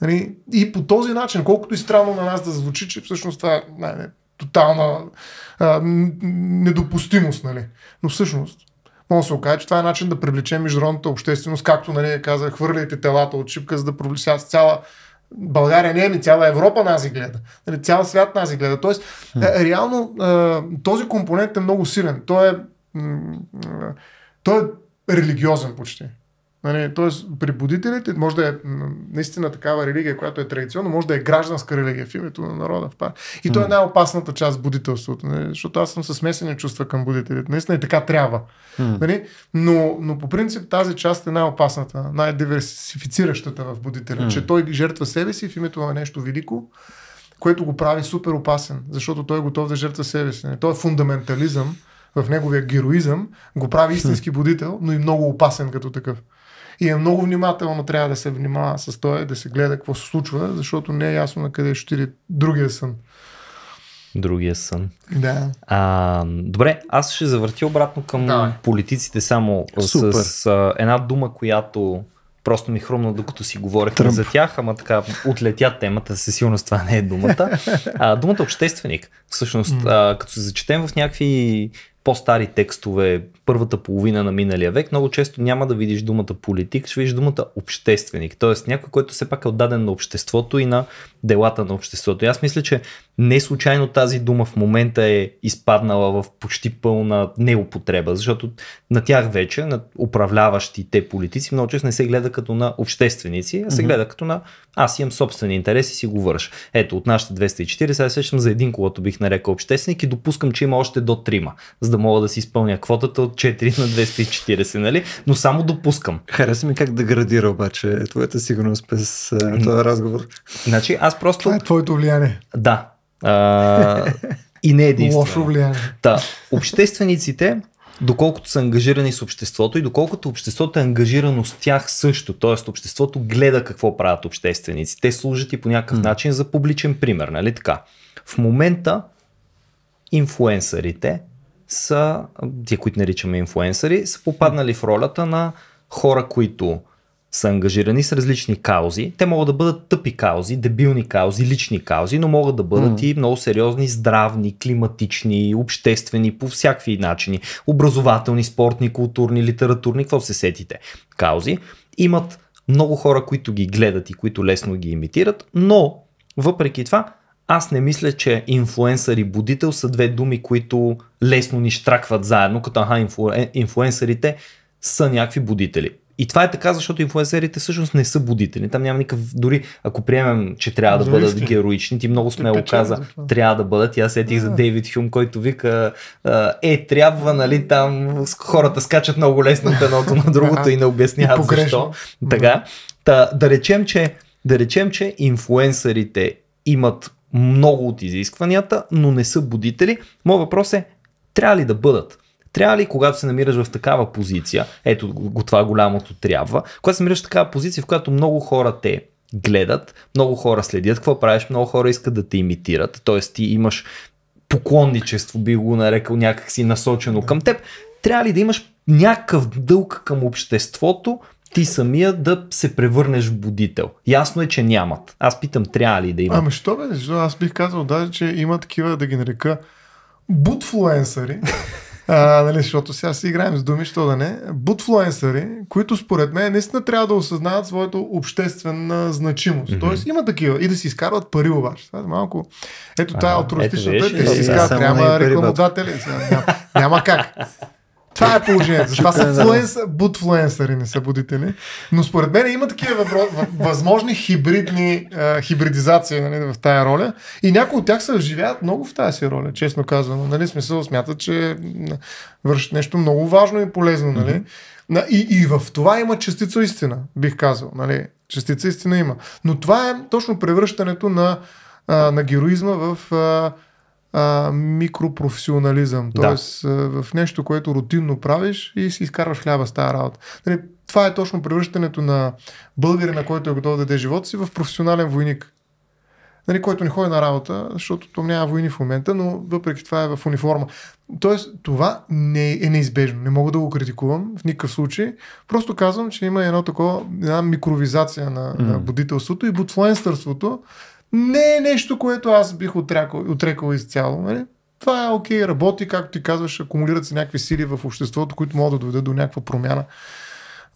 Нали? И по този начин, колкото и странно на нас да звучи, че всъщност това е тотална а, недопустимост. Нали. Но всъщност, може да се окаже, че това е начин да привлече международната общественост, както нали, каза, хвърляйте телата от шипка, за да с цяла България не ми, цяла Европа нази гледа. Нали, цял свят нази гледа. Тоест, е, реално е, този компонент е много силен. Той е, той е религиозен почти. Нали, тоест, при будителите може да е наистина такава религия, която е традиционна, може да е гражданска религия в името на народа. пар. И то е най-опасната част будителството, нали, защото аз съм със смесени чувства към будителите. Наистина и така трябва. Нали? Но, но по принцип тази част е най-опасната, най-диверсифициращата в будителя, че той жертва себе си в името на нещо велико, което го прави супер опасен, защото той е готов да жертва себе си. Нали? Той е фундаментализъм в неговия героизъм, го прави истински будител, но и много опасен като такъв. И е много внимателно, трябва да се внимава с това да се гледа какво се случва, защото не е ясно на къде ще отиде другия сън. Другия сън. Да. А, добре, аз ще завъртя обратно към Давай. политиците само Супер. с а, една дума, която просто ми хрумна докато си говорихме Тръмп. за тях, ама така отлетя темата, със сигурност това не е думата. [laughs] А, думата общественик, всъщност, mm. а, като се зачетем в някакви по-стари текстове, първата половина на миналия век, много често няма да видиш думата политик, ще видиш думата общественик, т.е. някой, който все пак е отдаден на обществото и на делата на обществото. И аз мисля, че не случайно тази дума в момента е изпаднала в почти пълна неупотреба, защото на тях вече, на управляващите политици, много често не се гледа като на общественици, а се гледа като на аз имам собствени интерес и си го върша. Ето, от нашите 240, аз сещам за един, когато бих нарекал общественик и допускам, че има още до 3, за да мога да си изпълня квотата от 4 на 240, нали? Но само допускам. Хареса ми как да градира обаче твоята сигурност без uh, този разговор. Значи, аз просто. Това е твоето влияние. Да. А, и не единствено. Лошо влияние. Да. Обществениците доколкото са ангажирани с обществото и доколкото обществото е ангажирано с тях също. Тоест, обществото гледа какво правят общественици. Те служат и по някакъв mm. начин за публичен пример, нали така? В момента инфуенсърите са, тия, които наричаме инфуенсъри, са попаднали в ролята на хора, които са ангажирани с различни каузи. Те могат да бъдат тъпи каузи, дебилни каузи, лични каузи, но могат да бъдат mm. и много сериозни здравни, климатични, обществени, по всякакви начини. Образователни, спортни, културни, литературни, какво се сетите. Каузи имат много хора, които ги гледат и които лесно ги имитират, но въпреки това аз не мисля, че инфлуенсър и будител са две думи, които лесно ни штракват заедно, като аха, инфлуенсърите са някакви будители. И това е така, защото инфлуенсерите всъщност не са будители. Там няма никакъв, дори ако приемем, че трябва да за бъдат героични, ти много смело Те, каза, трябва да бъдат. И аз сетих за Дейвид Хюм, който вика, е, трябва, нали, там хората скачат много лесно от едното на другото и не обясняват и защо. Така. Та, да речем, че да речем, че инфлуенсърите имат много от изискванията, но не са будители. Моят въпрос е, трябва ли да бъдат? Трябва ли, когато се намираш в такава позиция, ето го това голямото трябва, когато се намираш в такава позиция, в която много хора те гледат, много хора следят какво правиш, много хора искат да те имитират, т.е. ти имаш поклонничество, би го нарекал някакси насочено към теб, трябва ли да имаш някакъв дълг към обществото, ти самия да се превърнеш в будител. Ясно е, че нямат. Аз питам, трябва ли да има. Ами, що бе? аз бих казал даже, че има такива, да ги нарека, бутфлуенсъри, а, нали, защото сега си играем с думи, що да не. Бутфлуенсъри, които според мен наистина трябва да осъзнават своето обществена значимост. Mm-hmm. Тоест има такива и да си изкарват пари обаче. Това е малко. Ето тази алтруистичната, те си изкарват, няма рекламодатели. Няма, няма как. Това е положението. това са бутфлуенсъри, не са будители. Но според мен има такива възможни хибридни хибридизации нали, в тая роля. И някои от тях се вживяват много в тази си роля, честно казано. Нали, смисъл смятат, че вършат нещо много важно и полезно. Нали? И, и в това има частица истина, бих казал. Нали? Частица истина има. Но това е точно превръщането на, на героизма в а, микропрофесионализъм. Тоест да. в нещо, което рутинно правиш и си изкарваш хляба с тази работа. Нали, това е точно превръщането на българина, който е готов да даде живота си, в професионален войник. Нали, който не ходи на работа, защото там няма войни в момента, но въпреки това е в униформа. Тоест, това не е неизбежно. Не мога да го критикувам в никакъв случай. Просто казвам, че има едно такова, една микровизация на, mm. на будителството и бутфлоенстърството, не е нещо, което аз бих отрекал, отрекал изцяло. Нали? Това е окей, okay, работи, както ти казваш, акумулират се някакви сили в обществото, които могат да доведат до някаква промяна,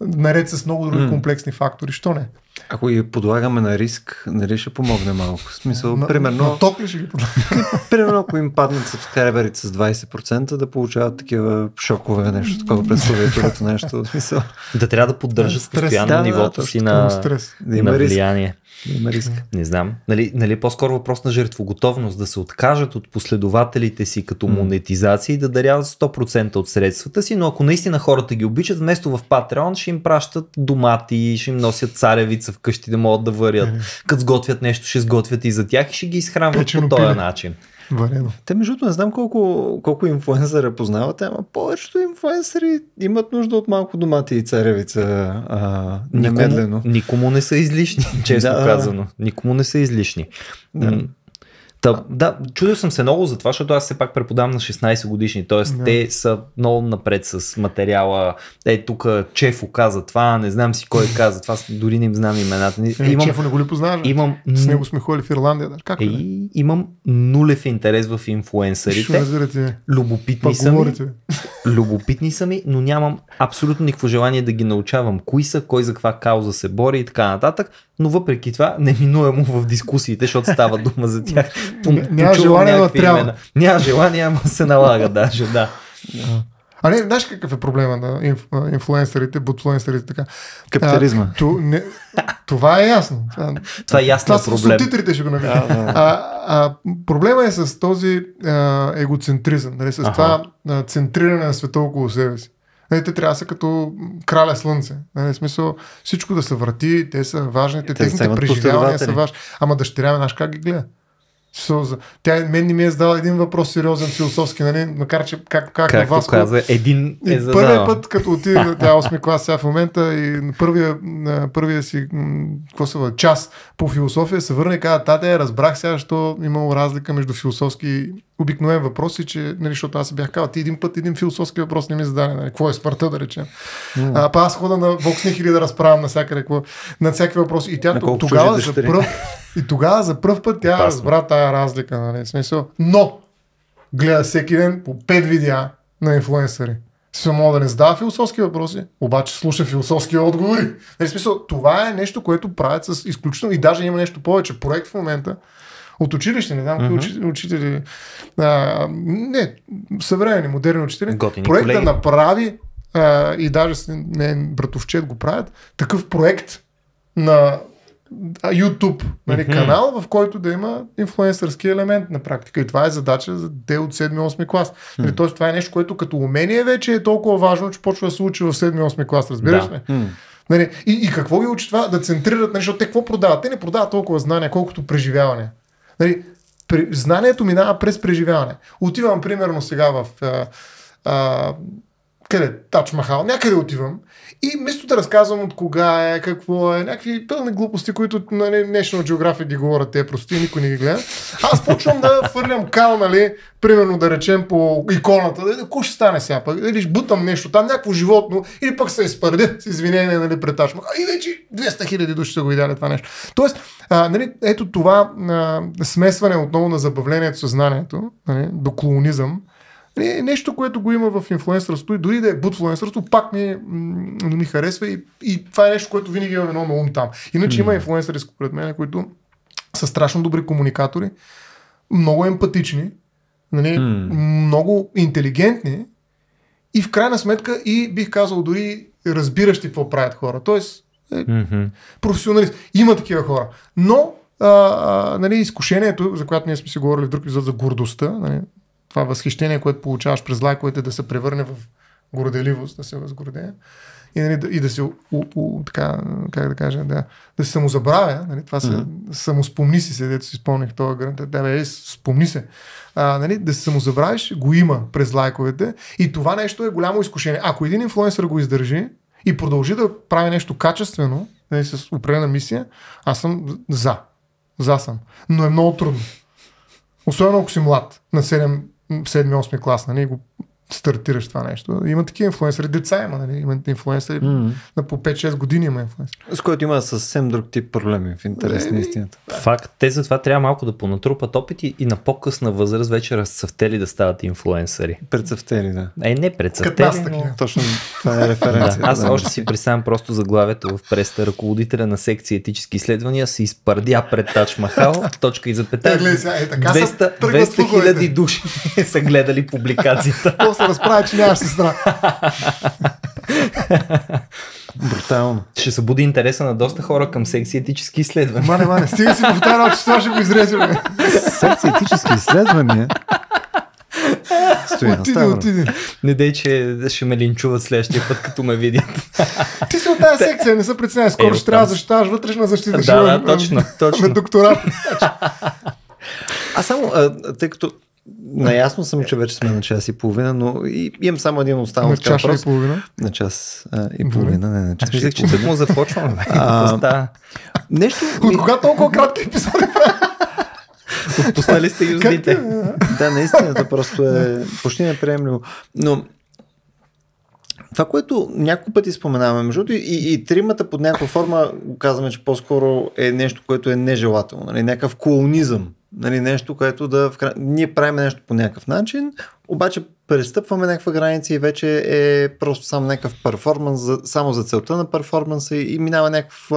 наред с много други mm. комплексни фактори. Що не? Ако ги подлагаме на риск, нали ще помогне малко? В смисъл, на, примерно... На ток ли ще ги подлагаме? [laughs] примерно, ако им паднат сабскрайберите с 20%, да получават такива шокове, нещо такова през нещо. В смисъл. Да трябва да поддържат постоянно да, нивото да, си на, стрес. Да на влияние. Има риск. Не знам. Нали, нали по-скоро въпрос на жертвоготовност да се откажат от последователите си като монетизация и да даряват 100% от средствата си, но ако наистина хората ги обичат, вместо в Патреон, ще им пращат домати, ще им носят царевица вкъщи да могат да варят. Като сготвят нещо, ще сготвят и за тях и ще ги изхранват Печено по този пиле. начин. Варено. Те, между другото, не знам колко, колко инфуенсъра познавате, ама повечето инфлуенсъри имат нужда от малко домати и царевица а, немедлено. Никому, никому не са излишни, [laughs] честно да. казано. Никому не са излишни. Да. Та, да, чудил съм се много за това, защото аз все пак преподавам на 16 годишни, т.е. Да. те са много напред с материала. Е, тук Чефо каза това, не знам си кой каза това, дори не им знам имената. Е, имам, Чефо не го ли познаваш? Имам, с него сме ходили в Ирландия. Как е, имам нулев интерес в инфуенсърите. Любопитни са, ми, любопитни са ми, но нямам абсолютно никакво желание да ги научавам. Кои са, кой за каква кауза се бори и така нататък но въпреки това неминуемо в дискусиите, защото става дума за тях. [laughs] Няма желание да трябва. Няма желание, ама се налага даже, да. А не, знаеш какъв е проблема на инф, инфлуенсърите, бутфлуенсърите, така? Капитализма. А, то, не, това е ясно. Това, това е ясно това проблем. субтитрите ще го наведат. Да, да. А, а, проблема е с този а, егоцентризъм, нали, с ага. това а, центриране на света около себе си. Нали, те трябва да са като краля слънце. Нали, смисъл, всичко да се върти, те са важните, те техните преживявания са важни. Ама дъщеря ми, знаеш как ги гледа? Тя мен не ми е задала един въпрос сериозен философски, нали? макар че как, как на вас. Каза, един е и първият път, като отиде на 8 [laughs] клас сега в момента и на първия, на първия си какво час по философия се върне и каза, тате, разбрах сега, защо имало разлика между философски обикновен въпрос и е, че, нали, защото аз бях казал, ти един път един философски въпрос не ми зададе, нали, какво е смъртта, да речем. Mm. А, па аз хода на Воксних или да разправям навсякъде, на всякакви въпроси. И тя тогава за, пръв, и тогава за първ път тя разбра тая разлика, нали, смисъл. Но, гледа всеки ден по пет видеа на инфлуенсъри. Смисъл, мога да не задава философски въпроси, обаче слуша философски отговори. Нали, смисъл, това е нещо, което правят с изключително и даже има нещо повече. Проект в момента, от училище, не знам mm-hmm. кои учители. А, не, съвремени, модерни учители. Готини проекта колеги. направи а, и даже с не, братовчет го правят, такъв проект на YouTube нали, mm-hmm. канал, в който да има инфлуенсърски елемент на практика. И това е задача за дете от 7-8 клас. Uh-huh. Нали, Тоест, това е нещо, което като умение вече е толкова важно, че почва да се учи в 7-8 клас, разбираш ли? Нали, и, и какво ги учи това? Да центрират, нали, защото те какво продават? Те не продават толкова знания, колкото преживяване. Нали, знанието минава през преживяване. Отивам примерно сега в а, а, къде? Тач Махал. Някъде отивам и вместо да разказвам от кога е, какво е, някакви пълни глупости, които на от географи ги говорят те просто и никой не ги гледа, аз почвам да фърлям кал, нали, примерно да речем по иконата, да какво ще стане сега пък, или бутам нещо там, някакво животно, или пък се изпърдя с извинение, нали, пред И вече 200 хиляди души са го видяли това нещо. Тоест, а, нали, ето това а, смесване отново на забавлението съзнанието, нали, до клоунизъм, не, нещо, което го има в инфлуенсърството и дори да е бутфлуенсърство, пак ми, е, м- ми харесва и, и това е нещо, което винаги имаме едно на ум там. Иначе mm. има инфлуенсъри, според мен, които са страшно добри комуникатори, много емпатични, нали, mm. много интелигентни и в крайна сметка и бих казал дори разбиращи какво правят хора. Тоест, е, mm-hmm. професионалист. Има такива хора. Но а, а, нали, изкушението, за което ние сме си говорили в друг епизод за гордостта, нали, това възхищение, което получаваш през лайковете, е да се превърне в горделивост, да се възгордея и, нали, да, и да се, у, у, така, как да кажа, да, да се самозабравя, нали, това mm-hmm. самоспомни си се, дето си спомних този грън, да, бе, е, спомни се, а, нали, да се самозабравиш, го има през лайковете и това нещо е голямо изкушение. Ако един инфлуенсър го издържи и продължи да прави нещо качествено, нали, с определена мисия, аз съм за. За съм. Но е много трудно. Особено ако си млад, на 7 7-8 клас, нали, го стартираш това нещо. Има такива инфлуенсъри, деца има, нали? има инфлуенсъри mm. на по 5-6 години има инфлуенсъри. С който има съвсем друг тип проблеми в интерес на е, истината. Факт, те затова трябва малко да понатрупат опити и на по-късна възраст вече разцъфтели да стават инфлуенсъри. Предцъфтели, да. Е, не предцъфтели, но... Точно това е референция. да, аз още си представям просто заглавието в преста. Ръководителя на секция етически изследвания се изпърдя пред Тач Махал, точка и запетая. 200 е, е, хиляди души [laughs] са гледали публикацията се разправя, че нямаш сестра. Брутално. Ще събуди интереса на доста хора към секси етически изследвания. Мане, мане, стига си повтаря, че това ще го изрежем. Секси етически изследвания? Стоя, отиди, отиди. Не дей, че ще ме линчуват следващия път, като ме видят. Ти си от тази секция, не се преценяй. Скоро е, ще трябва да защитаваш вътрешна защита. Да, да, точно, точно. На докторат. Аз само, тъй като Наясно съм, че вече сме на час и половина, но и, имам само един останал на час и половина. На час а, и половина, не на час. Мислех, че тък му започваме. нещо... От кога толкова кратки епизоди? Отпуснали [laughs] сте юздите. Е? да, наистина, просто е почти неприемливо. Но това, което няколко пъти споменаваме, между и, и, и тримата под някаква форма казваме, че по-скоро е нещо, което е нежелателно, нали? някакъв колонизъм нали, нещо, което да... Ние правим нещо по някакъв начин, обаче престъпваме някаква граница и вече е просто само някакъв перформанс, само за целта на перформанса и минава някакъв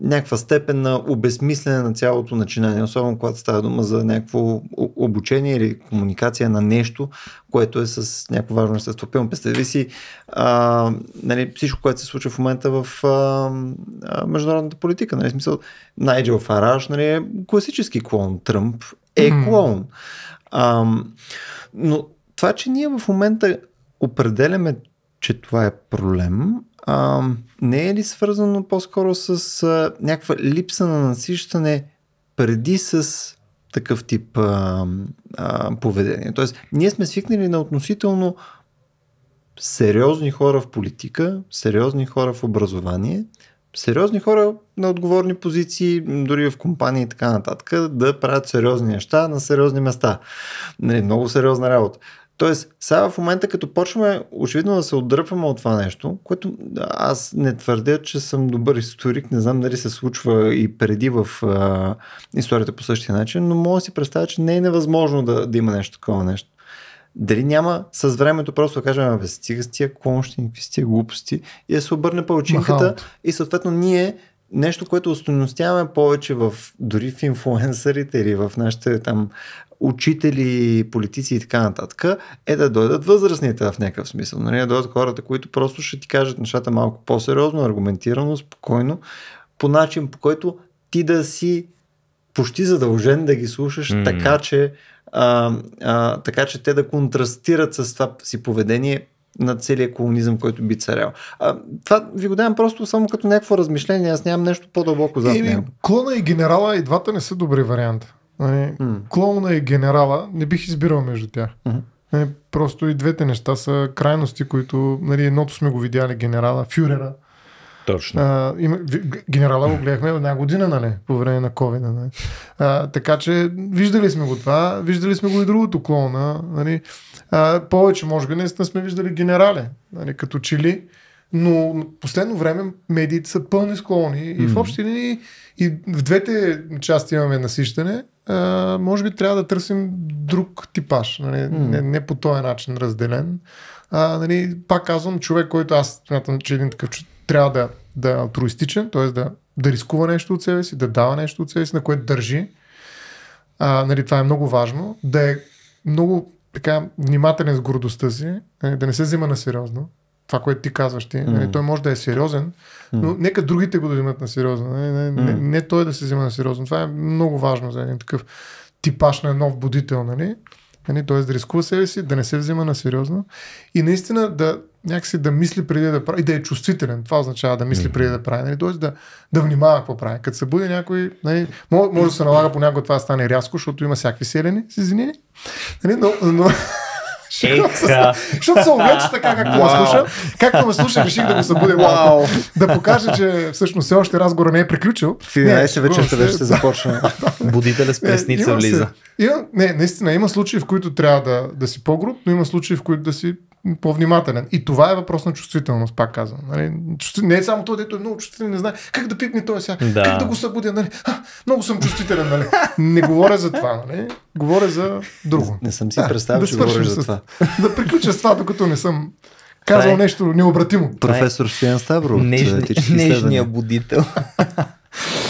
някаква степен на обезмислене на цялото начинание, особено когато става дума за някакво обучение или комуникация на нещо, което е с някакво важно естество. Пълно представи си а, нали, всичко, което се случва в момента в а, а, международната политика. Нали, смисъл, Найджел Фараш нали, е класически клон. Тръмп е клон. А, но това, че ние в момента определяме, че това е проблем, а, не е ли свързано по-скоро с а, някаква липса на насищане преди с такъв тип а, а, поведение? Тоест, ние сме свикнали на относително сериозни хора в политика, сериозни хора в образование, сериозни хора на отговорни позиции, дори в компании и така нататък, да правят сериозни неща на сериозни места. Нали, много сериозна работа. Тоест, сега в момента, като почваме очевидно да се отдръпваме от това нещо, което аз не твърдя, че съм добър историк, не знам дали се случва и преди в а, историята по същия начин, но мога да си представя, че не е невъзможно да, да има нещо такова нещо. Дали няма с времето просто да кажем, абе, стига с тия клонщини, с тия глупости, и да се обърне пълчинката и съответно ние нещо, което устойностяваме повече в, дори в инфлуенсърите или в нашите там учители, политици и така нататък, е да дойдат възрастните в някакъв смисъл. Нали? Да дойдат хората, които просто ще ти кажат нещата малко по-сериозно, аргументирано, спокойно, по начин, по който ти да си почти задължен да ги слушаш, mm. така, че, а, а, така че те да контрастират с това си поведение на целия колонизъм, който би царял. А, това ви го давам просто само като някакво размишление, аз нямам нещо по-дълбоко за него. Клона и генерала и двата не са добри варианта. Нали, клона и генерала не бих избирал между тях. Не, нали, просто и двете неща са крайности, които нали, едното сме го видяли генерала, фюрера. Точно. А, има, генерала го гледахме една година, нали, по време на COVID. Нали. А, така че виждали сме го това, виждали сме го и другото клоуна. Нали. А, повече, може би, наистина сме виждали генерали, нали, като чили. Но последно време медиите са пълни склони mm-hmm. и в общи линии и в двете части имаме насищане. А, може би трябва да търсим друг типаж, нали? mm-hmm. не, не по този начин разделен. А, нали, пак казвам, човек, който аз смятам, че е един такъв че трябва да, да е алтруистичен, т.е. Да, да рискува нещо от себе си, да дава нещо от себе си, на което държи. А, нали, това е много важно. Да е много така внимателен с гордостта си, е, да не се взима на сериозно. Това, което ти казваш ти, mm. той може да е сериозен, но нека другите го да взимат на сериозно. Нали, не, не, не, не той да се взима на сериозно. Това е много важно за един такъв типаш, на нов будител, нали? Нали, т.е. да рискува себе си, да не се взима на сериозно и наистина да, някакси да мисли преди да прави, и да е чувствителен. Това означава да мисли преди да прави. Нали? Тоест да, да внимава какво прави. Като се буди някой, нали, може, може да се налага понякога това да стане рязко, защото има всякакви селени с извини. Нали? Но, но... [laughs] Е, защото се увлече така, както ме слуша. Както ме слуша, реших да го събуде малко. Да покажа, че всъщност все още разговора не е приключил. В 11 вечерта вече ще започна. [laughs] Будителя с пресница влиза. Не, наистина, има случаи, в които трябва да, да си по-груп, но има случаи, в които да си по-внимателен. И това е въпрос на чувствителност, пак казвам. Нали? Не е само това, дето е много чувствителен, не знае как да пипне той сега, да. как да го събудя. Нали? А, много съм чувствителен. Нали? Не говоря за това. Нали? Говоря за друго. Не съм си представил, да че говориш за това. С, да приключа с това, докато не съм казал е... нещо необратимо. Професор Стоян Ставро. Нежния будител.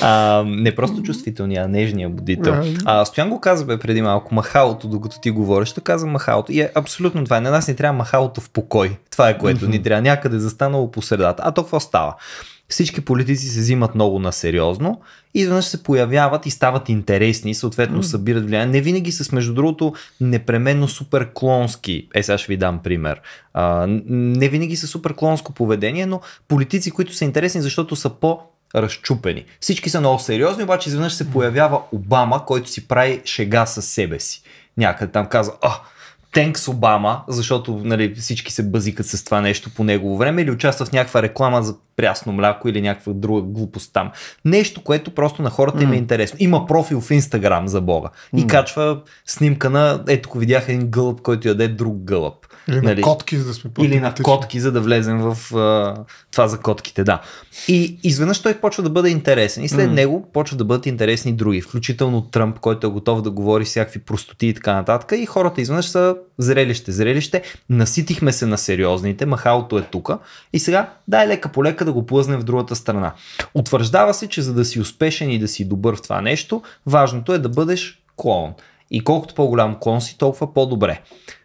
А, не просто чувствителния, а нежния будител. А, Стоян го каза бе преди малко, махалото, докато ти говориш, то каза махалото. И е абсолютно това. На нас ни трябва махалото в покой. Това е което ни трябва. Някъде застанало по средата. А то какво става? всички политици се взимат много на сериозно и изведнъж се появяват и стават интересни, съответно mm. събират влияние. Не винаги с, между другото, непременно супер клонски. Е, сега ще ви дам пример. А, не винаги са супер клонско поведение, но политици, които са интересни, защото са по разчупени. Всички са много сериозни, обаче изведнъж се появява Обама, който си прави шега със себе си. Някъде там казва, а, Тенкс Обама, защото нали, всички се базикат с това нещо по негово време или участва в някаква реклама за прясно мляко или някаква друга глупост там. Нещо, което просто на хората mm. им е интересно. Има профил в Инстаграм за Бога и качва снимка на, ето видях един гълъб, който яде друг гълъб. Или нали, на котки, за да сме Или на котки, за да влезем в а, това за котките, да. И изведнъж той почва да бъде интересен. И след mm. него почва да бъдат интересни други, включително Тръмп, който е готов да говори всякакви простоти и така нататък. И хората изведнъж са зрелище, зрелище. Наситихме се на сериозните, махалото е тука. И сега дай лека полека да го плъзнем в другата страна. Утвърждава се, че за да си успешен и да си добър в това нещо, важното е да бъдеш клоун. И колкото по-голям клон си, толкова по-добре.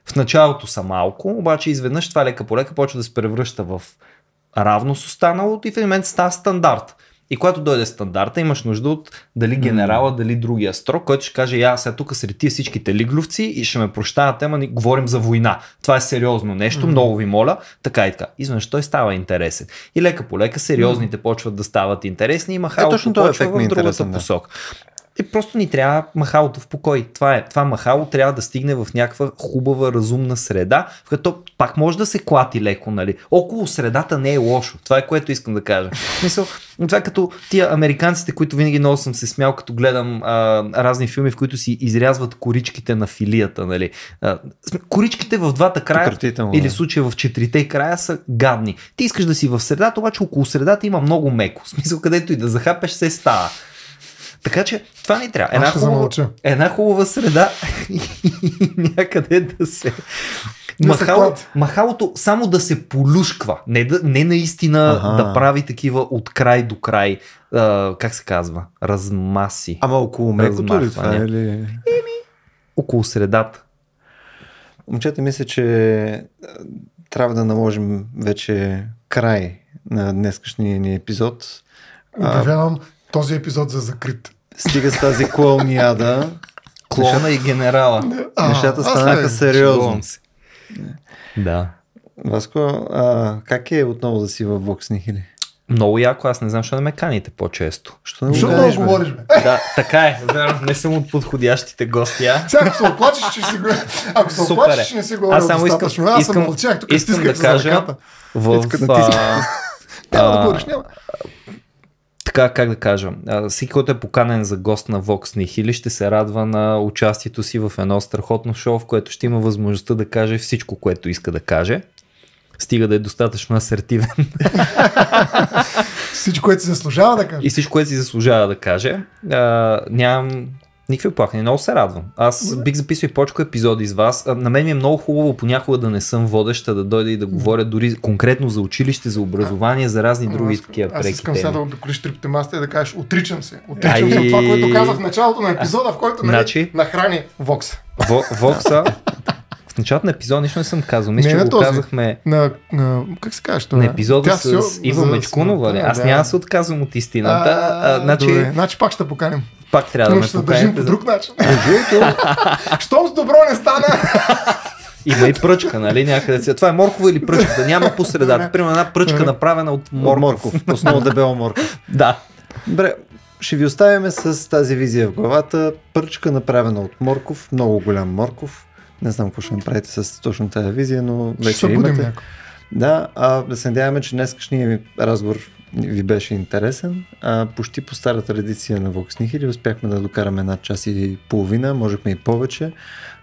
В началото са малко, обаче изведнъж това лека по лека почва да се превръща в равно с останалото и в един момент става стандарт. И когато дойде стандарта, имаш нужда от дали генерала, mm. дали другия строк, който ще каже, я сега тук сред тия всичките лигловци и ще ме прощава тема, ни говорим за война. Това е сериозно нещо, mm. много ви моля, така и така. Изведнъж той става интересен. И лека по лека сериозните mm. почват да стават интересни и махалото е, точно това е в другата посока е, просто ни трябва махалото в покой. Това е. Това махало трябва да стигне в някаква хубава, разумна среда, в като пак може да се клати леко, нали? Около средата не е лошо. Това е което искам да кажа. Мисъл, това е като тия американците, които винаги много съм се смял, като гледам а, разни филми, в които си изрязват коричките на филията, нали? А, коричките в двата края, или в случая в четирите края са гадни. Ти искаш да си в средата, обаче около средата има много меко. В смисъл, където и да захапеш, се става. Така че това ни трябва. Една, хубава, една хубава среда [laughs] и някъде да се... Махало, махалото само да се полюшква, не, да, не наистина ага. да прави такива от край до край, а, как се казва, размаси. Ама около мекото ли това? Или... Еми, около средата. Момчета, мисля, че трябва да наложим вече край на днескашния ни епизод. Обявявам този епизод за закрит. Стига с тази клоуниада, клона и генерала. а, Нещата станаха сериозно. Да. Васко, а, как е отново да си във Vox Nihili? Много яко, аз не знам, защо не ме каните по-често. Що не Защо много говориш, бе? Да, така е, верно, не съм от подходящите гости. А? Сега, ако се оплачеш, че си го... Ако се оплачеш, че не си го аз само искам, искам, аз съм мълчах, тук искам да кажа, в... Няма да говориш, няма така, как да кажа, всеки, който е поканен за гост на Vox Nihili, ще се радва на участието си в едно страхотно шоу, в което ще има възможността да каже всичко, което иска да каже. Стига да е достатъчно асертивен. [laughs] всичко, което си заслужава да каже. И всичко, което си заслужава да каже. А, нямам Никакви оплаквания, много се радвам. Аз бих записал и почко епизоди с вас. На мен ми е много хубаво понякога да не съм водеща, да дойда и да говоря дори конкретно за училище, за образование, за разни а, други такива преки Аз искам сега да докориш трипте маста и да кажеш отричам се. Отричам се това, което казах в началото на епизода, в който нали, значи... нахрани Вокса. Вокса, [laughs] В началото на епизода нищо не съм казал. Мисля, че на го този, казахме. На, на, как се казваш? това? На епизода с, с Иво Мечкунова. Да, Аз да. няма да се отказвам от истината. А, а, значи... Добре. значи пак ще поканим. Пак трябва Но да ме поканим. Ще по друг начин. [laughs] Щом с добро не стана. [laughs] Има и пръчка, нали? Някъде. Това е моркова или пръчка, да няма по средата. Примерно една пръчка направена от морков. Основно дебело морков. [laughs] Да. Добре, ще ви оставяме с тази визия в главата. Пръчка направена от морков, много голям морков, не знам какво ще направите с точно тази визия, но вече ще имате. Яко. Да, а, да се надяваме, че днескашният разговор ви беше интересен. А, почти по стара традиция на Vox Nihili успяхме да докараме една час и половина, можехме и повече,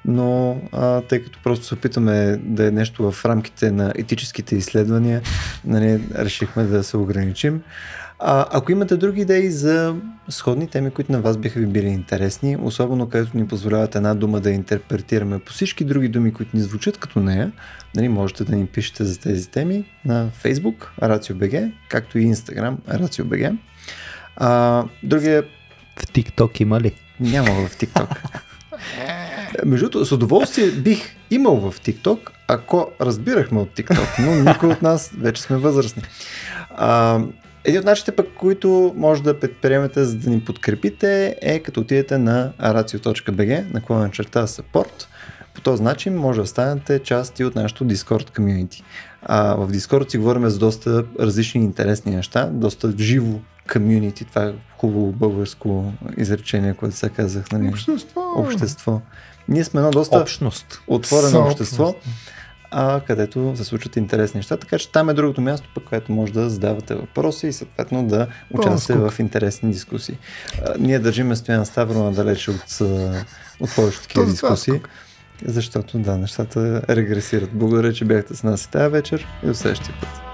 но а, тъй като просто се опитаме да е нещо в рамките на етическите изследвания, нали, решихме да се ограничим. А, ако имате други идеи за сходни теми, които на вас биха ви били интересни, особено където ни позволяват една дума да интерпретираме по всички други думи, които ни звучат като нея, нали, можете да ни пишете за тези теми на Facebook, RACIO.BG, както и Instagram, RACIO.BG. А, другия... В TikTok има ли? Няма в TikTok. Между другото, с удоволствие бих имал в TikTok, ако разбирахме от TikTok, но никой от нас вече сме възрастни. А, един от начините пък, които може да предприемете за да ни подкрепите е като отидете на racio.bg, наклонена черта support. По този начин може да станете части от нашото Discord community. А, в Discord си говорим за доста различни интересни неща, доста живо community, това е хубаво българско изречение, което сега казах. Нали? Общество. Общество. Ние сме едно доста Общност. отворено Съобщност. общество а, където се случват интересни неща. Така че там е другото място, по което може да задавате въпроси и съответно да участвате в интересни дискусии. А, ние държиме Стоян Ставро надалеч от, от повечето такива дискусии, защото да, нещата регресират. Благодаря, че бяхте с нас и тази вечер и до следващия път.